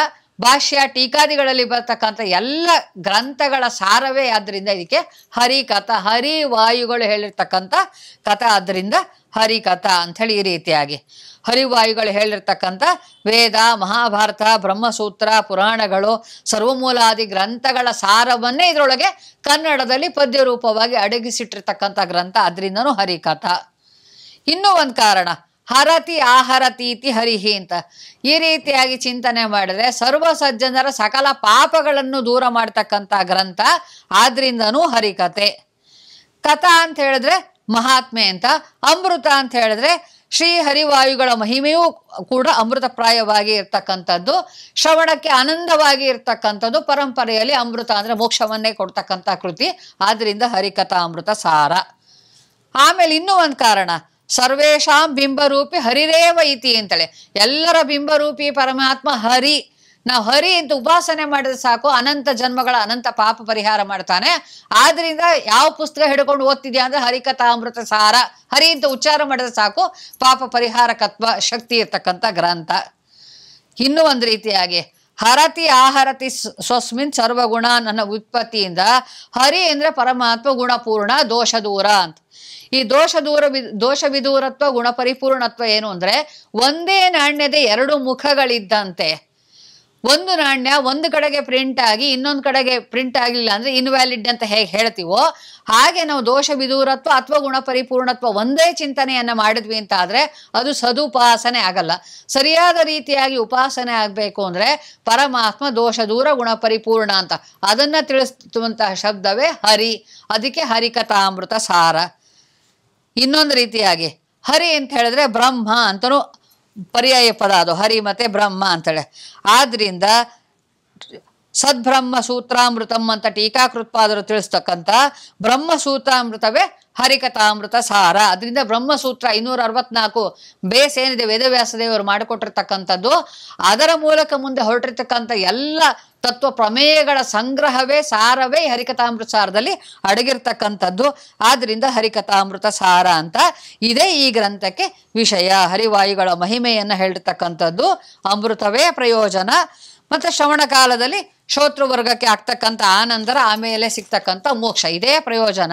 ಭಾಷ್ಯ ಟೀಕಾದಿಗಳಲ್ಲಿ ಬರ್ತಕ್ಕಂಥ ಎಲ್ಲ ಗ್ರಂಥಗಳ ಸಾರವೇ ಆದ್ದರಿಂದ ಇದಕ್ಕೆ ಹರಿಕಥ ಹರಿ ಹೇಳಿರ್ತಕ್ಕಂಥ ಕಥ ಆದ್ದರಿಂದ ಹರಿಕಥಾ ಅಂಥೇಳಿ ಈ ರೀತಿಯಾಗಿ ಹರಿವಾಯುಗಳು ಹೇಳಿರ್ತಕ್ಕಂಥ ವೇದ ಮಹಾಭಾರತ ಬ್ರಹ್ಮಸೂತ್ರ ಪುರಾಣಗಳು ಸರ್ವಮೂಲಾದಿ ಗ್ರಂಥಗಳ ಸಾರವನ್ನೇ ಇದರೊಳಗೆ ಕನ್ನಡದಲ್ಲಿ ಪದ್ಯರೂಪವಾಗಿ ಅಡಗಿಸಿಟ್ಟಿರ್ತಕ್ಕಂಥ ಗ್ರಂಥ ಅದರಿಂದನೂ ಹರಿಕಥಾ ಇನ್ನೂ ಒಂದು ಕಾರಣ ಹರತಿ ಆಹರತೀತಿ ಹರಿಹಿ ಅಂತ ಈ ರೀತಿಯಾಗಿ ಚಿಂತನೆ ಮಾಡಿದ್ರೆ ಸರ್ವ ಸಜ್ಜನರ ಸಕಲ ಪಾಪಗಳನ್ನು ದೂರ ಮಾಡ್ತಕ್ಕಂಥ ಗ್ರಂಥ ಆದ್ರಿಂದನೂ ಹರಿಕತೆ ಕಥಾ ಅಂತ ಹೇಳಿದ್ರೆ ಮಹಾತ್ಮೆ ಅಂತ ಅಮೃತ ಅಂತ ಹೇಳಿದ್ರೆ ಶ್ರೀ ಹರಿವಾಯುಗಳ ಮಹಿಮೆಯೂ ಕೂಡ ಅಮೃತಪ್ರಾಯವಾಗಿ ಇರ್ತಕ್ಕಂಥದ್ದು ಶ್ರವಣಕ್ಕೆ ಆನಂದವಾಗಿ ಇರ್ತಕ್ಕಂಥದ್ದು ಪರಂಪರೆಯಲ್ಲಿ ಅಮೃತ ಅಂದರೆ ಮೋಕ್ಷವನ್ನೇ ಕೊಡ್ತಕ್ಕಂಥ ಕೃತಿ ಆದ್ರಿಂದ ಹರಿಕಥಾ ಅಮೃತ ಸಾರ ಆಮೇಲೆ ಇನ್ನೂ ಒಂದು ಕಾರಣ ಸರ್ವೇಶಾಂ ಬಿಂಬರೂಪಿ ಹರಿರೇವ ಇತಿ ಅಂತಳೆ ಎಲ್ಲರ ಬಿಂಬರೂಪಿ ಪರಮಾತ್ಮ ಹರಿ ನಾವು ಹರಿ ಅಂತ ಉಪಾಸನೆ ಮಾಡಿದ್ರೆ ಸಾಕು ಅನಂತ ಜನ್ಮಗಳ ಅನಂತ ಪಾಪ ಪರಿಹಾರ ಮಾಡ್ತಾನೆ ಆದ್ರಿಂದ ಯಾವ ಪುಸ್ತಕ ಹಿಡ್ಕೊಂಡು ಓದ್ತಿದ್ಯಾ ಅಂದ್ರೆ ಹರಿಕಥಾಮೃತ ಸಾರ ಹರಿ ಅಂತ ಉಚ್ಚಾರ ಮಾಡಿದ್ರೆ ಸಾಕು ಪಾಪ ಪರಿಹಾರಕತ್ವ ಶಕ್ತಿ ಇರ್ತಕ್ಕಂಥ ಗ್ರಂಥ ಇನ್ನೂ ಒಂದು ರೀತಿಯಾಗಿ ಹರತಿ ಆಹರತಿ ಸ್ವಸ್ಮಿನ್ ಸರ್ವಗುಣ ನನ್ನ ಉತ್ಪತ್ತಿಯಿಂದ ಹರಿ ಅಂದ್ರೆ ಪರಮಾತ್ಮ ಗುಣಪೂರ್ಣ ದೋಷ ದೂರ ಅಂತ ಈ ದೋಷ ದೂರ ದೋಷ ವಿದೂರತ್ವ ಗುಣಪರಿಪೂರ್ಣತ್ವ ಏನು ಅಂದ್ರೆ ಒಂದೇ ನಾಣ್ಯದ ಎರಡು ಮುಖಗಳಿದ್ದಂತೆ ಒಂದು ನಾಣ್ಯ ಒಂದು ಕಡೆಗೆ ಪ್ರಿಂಟ್ ಆಗಿ ಇನ್ನೊಂದು ಕಡೆಗೆ ಪ್ರಿಂಟ್ ಆಗಿಲ್ಲ ಅಂದ್ರೆ ಇನ್ವ್ಯಾಲಿಡ್ ಅಂತ ಹೇಗೆ ಹೇಳ್ತೀವೋ ಹಾಗೆ ನಾವು ದೋಷ ವಿದೂರತ್ವ ಅಥವಾ ಗುಣ ಪರಿಪೂರ್ಣತ್ವ ಒಂದೇ ಚಿಂತನೆಯನ್ನ ಮಾಡಿದ್ವಿ ಅಂತ ಆದ್ರೆ ಅದು ಸದುಪಾಸನೆ ಆಗಲ್ಲ ಸರಿಯಾದ ರೀತಿಯಾಗಿ ಉಪಾಸನೆ ಆಗ್ಬೇಕು ಅಂದ್ರೆ ಪರಮಾತ್ಮ ದೋಷ ದೂರ ಗುಣ ಪರಿಪೂರ್ಣ ಅಂತ ಅದನ್ನ ತಿಳಿಸುವಂತಹ ಶಬ್ದವೇ ಹರಿ ಅದಕ್ಕೆ ಹರಿಕಥಾಮೃತ ಸಾರ ಇನ್ನೊಂದು ರೀತಿಯಾಗಿ ಹರಿ ಅಂತ ಹೇಳಿದ್ರೆ ಬ್ರಹ್ಮ ಅಂತನೂ ಪರ್ಯಾಯ ಪದ ಅದು ಹರಿ ಮತ್ತೆ ಬ್ರಹ್ಮ ಅಂತೇಳಿ ಆದ್ರಿಂದ ಸದ್ಬ್ರಹ್ಮ ಸೂತ್ರಾಮೃತಂ ಅಂತ ಟೀಕಾಕೃತ್ಪಾದರು ತಿಳಿಸ್ತಕ್ಕಂಥ ಸೂತ್ರಾಮೃತವೇ ಹರಿಕಥಾಮೃತ ಸಾರ ಅದರಿಂದ ಬ್ರಹ್ಮಸೂತ್ರ ಇನ್ನೂರ ಅರವತ್ನಾಲ್ಕು ಬೇಸ್ ಏನಿದೆ ವೇದವ್ಯಾಸದೇವರು ಮಾಡಿಕೊಟ್ಟಿರ್ತಕ್ಕಂಥದ್ದು ಅದರ ಮೂಲಕ ಮುಂದೆ ಹೊರಟಿರ್ತಕ್ಕಂಥ ಎಲ್ಲ ತತ್ವ ಪ್ರಮೇಯಗಳ ಸಂಗ್ರಹವೇ ಸಾರವೇ ಹರಿಕಥಾಮೃತ ಸಾರದಲ್ಲಿ ಅಡಗಿರ್ತಕ್ಕಂಥದ್ದು ಆದ್ರಿಂದ ಹರಿಕಥಾಮೃತ ಸಾರ ಅಂತ ಇದೇ ಈ ಗ್ರಂಥಕ್ಕೆ ವಿಷಯ ಹರಿವಾಯುಗಳ ಮಹಿಮೆಯನ್ನು ಹೇಳಿರ್ತಕ್ಕಂಥದ್ದು ಅಮೃತವೇ ಪ್ರಯೋಜನ ಮತ್ತು ಶ್ರವಣ ಕಾಲದಲ್ಲಿ ಶ್ರೋತೃವರ್ಗಕ್ಕೆ ಆಗ್ತಕ್ಕಂಥ ಆನಂದರ ಆಮೇಲೆ ಸಿಗ್ತಕ್ಕಂಥ ಮೋಕ್ಷ ಇದೇ ಪ್ರಯೋಜನ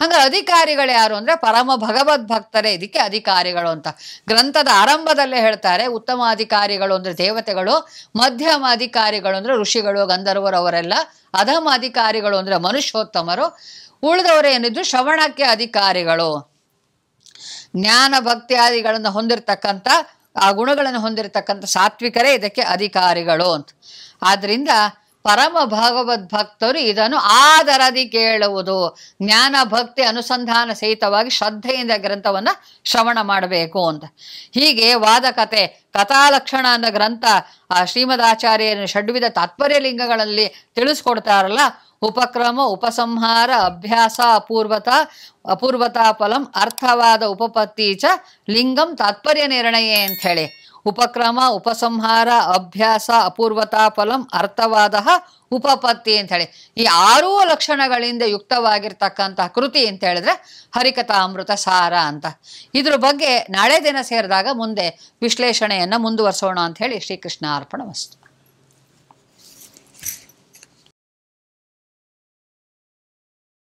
ಹಂಗಾರೆ ಅಧಿಕಾರಿಗಳು ಯಾರು ಅಂದ್ರೆ ಪರಮ ಭಗವದ್ ಭಕ್ತರೇ ಇದಕ್ಕೆ ಅಧಿಕಾರಿಗಳು ಅಂತ ಗ್ರಂಥದ ಆರಂಭದಲ್ಲೇ ಹೇಳ್ತಾರೆ ಉತ್ತಮ ಅಧಿಕಾರಿಗಳು ಅಂದ್ರೆ ದೇವತೆಗಳು ಮಧ್ಯಮ ಅಧಿಕಾರಿಗಳು ಅಂದ್ರೆ ಋಷಿಗಳು ಗಂಧರ್ವರು ಅವರೆಲ್ಲ ಅಧಮ ಅಧಿಕಾರಿಗಳು ಅಂದ್ರೆ ಮನುಷ್ಯೋತ್ತಮರು ಉಳಿದವರು ಏನಿದ್ರು ಶ್ರವಣಕ್ಕೆ ಅಧಿಕಾರಿಗಳು ಜ್ಞಾನ ಭಕ್ತಿಯಾದಿಗಳನ್ನು ಹೊಂದಿರತಕ್ಕಂಥ ಆ ಗುಣಗಳನ್ನು ಹೊಂದಿರತಕ್ಕಂಥ ಸಾತ್ವಿಕರೇ ಇದಕ್ಕೆ ಅಧಿಕಾರಿಗಳು ಅಂತ ಆದ್ರಿಂದ ಪರಮ ಭಗವದ್ ಭಕ್ತರು ಇದನ್ನು ಆದರದಿ ಕೇಳುವುದು ಜ್ಞಾನ ಭಕ್ತಿ ಅನುಸಂಧಾನ ಸಹಿತವಾಗಿ ಶ್ರದ್ಧೆಯಿಂದ ಗ್ರಂಥವನ್ನು ಶ್ರವಣ ಮಾಡಬೇಕು ಅಂತ ಹೀಗೆ ವಾದಕತೆ ಕಥಾಲಕ್ಷಣ ಅನ್ನೋ ಗ್ರಂಥ ಶ್ರೀಮದಾಚಾರ್ಯನ ಷಡ್ವಿಧ ಲಿಂಗಗಳಲ್ಲಿ ತಿಳಿಸ್ಕೊಡ್ತಾರಲ್ಲ ಉಪಕ್ರಮ ಉಪಸಂಹಾರ ಅಭ್ಯಾಸ ಅಪೂರ್ವತ ಅಪೂರ್ವತಾ ಫಲಂ ಅರ್ಥವಾದ ಉಪಪತ್ತೀಚ ಲಿಂಗಂ ತಾತ್ಪರ್ಯ ನಿರ್ಣಯ ಅಂತ ಹೇಳಿ ಉಪಕ್ರಮ ಉಪಸಂಹಾರ ಅಭ್ಯಾಸ ಅಪೂರ್ವತಾ ಫಲಂ ಅರ್ಥವಾದ ಉಪಪತ್ತಿ ಅಂತ ಹೇಳಿ ಈ ಆರೂ ಲಕ್ಷಣಗಳಿಂದ ಯುಕ್ತವಾಗಿರ್ತಕ್ಕಂತಹ ಕೃತಿ ಅಂತ ಹೇಳಿದ್ರೆ ಹರಿಕಥಾ ಅಮೃತ ಸಾರ ಅಂತ ಇದ್ರ ಬಗ್ಗೆ ನಾಳೆ ದಿನ ಸೇರಿದಾಗ ಮುಂದೆ ವಿಶ್ಲೇಷಣೆಯನ್ನು ಮುಂದುವರಿಸೋಣ ಅಂತ ಹೇಳಿ ಶ್ರೀಕೃಷ್ಣ ಅರ್ಪಣ ವಸ್ತು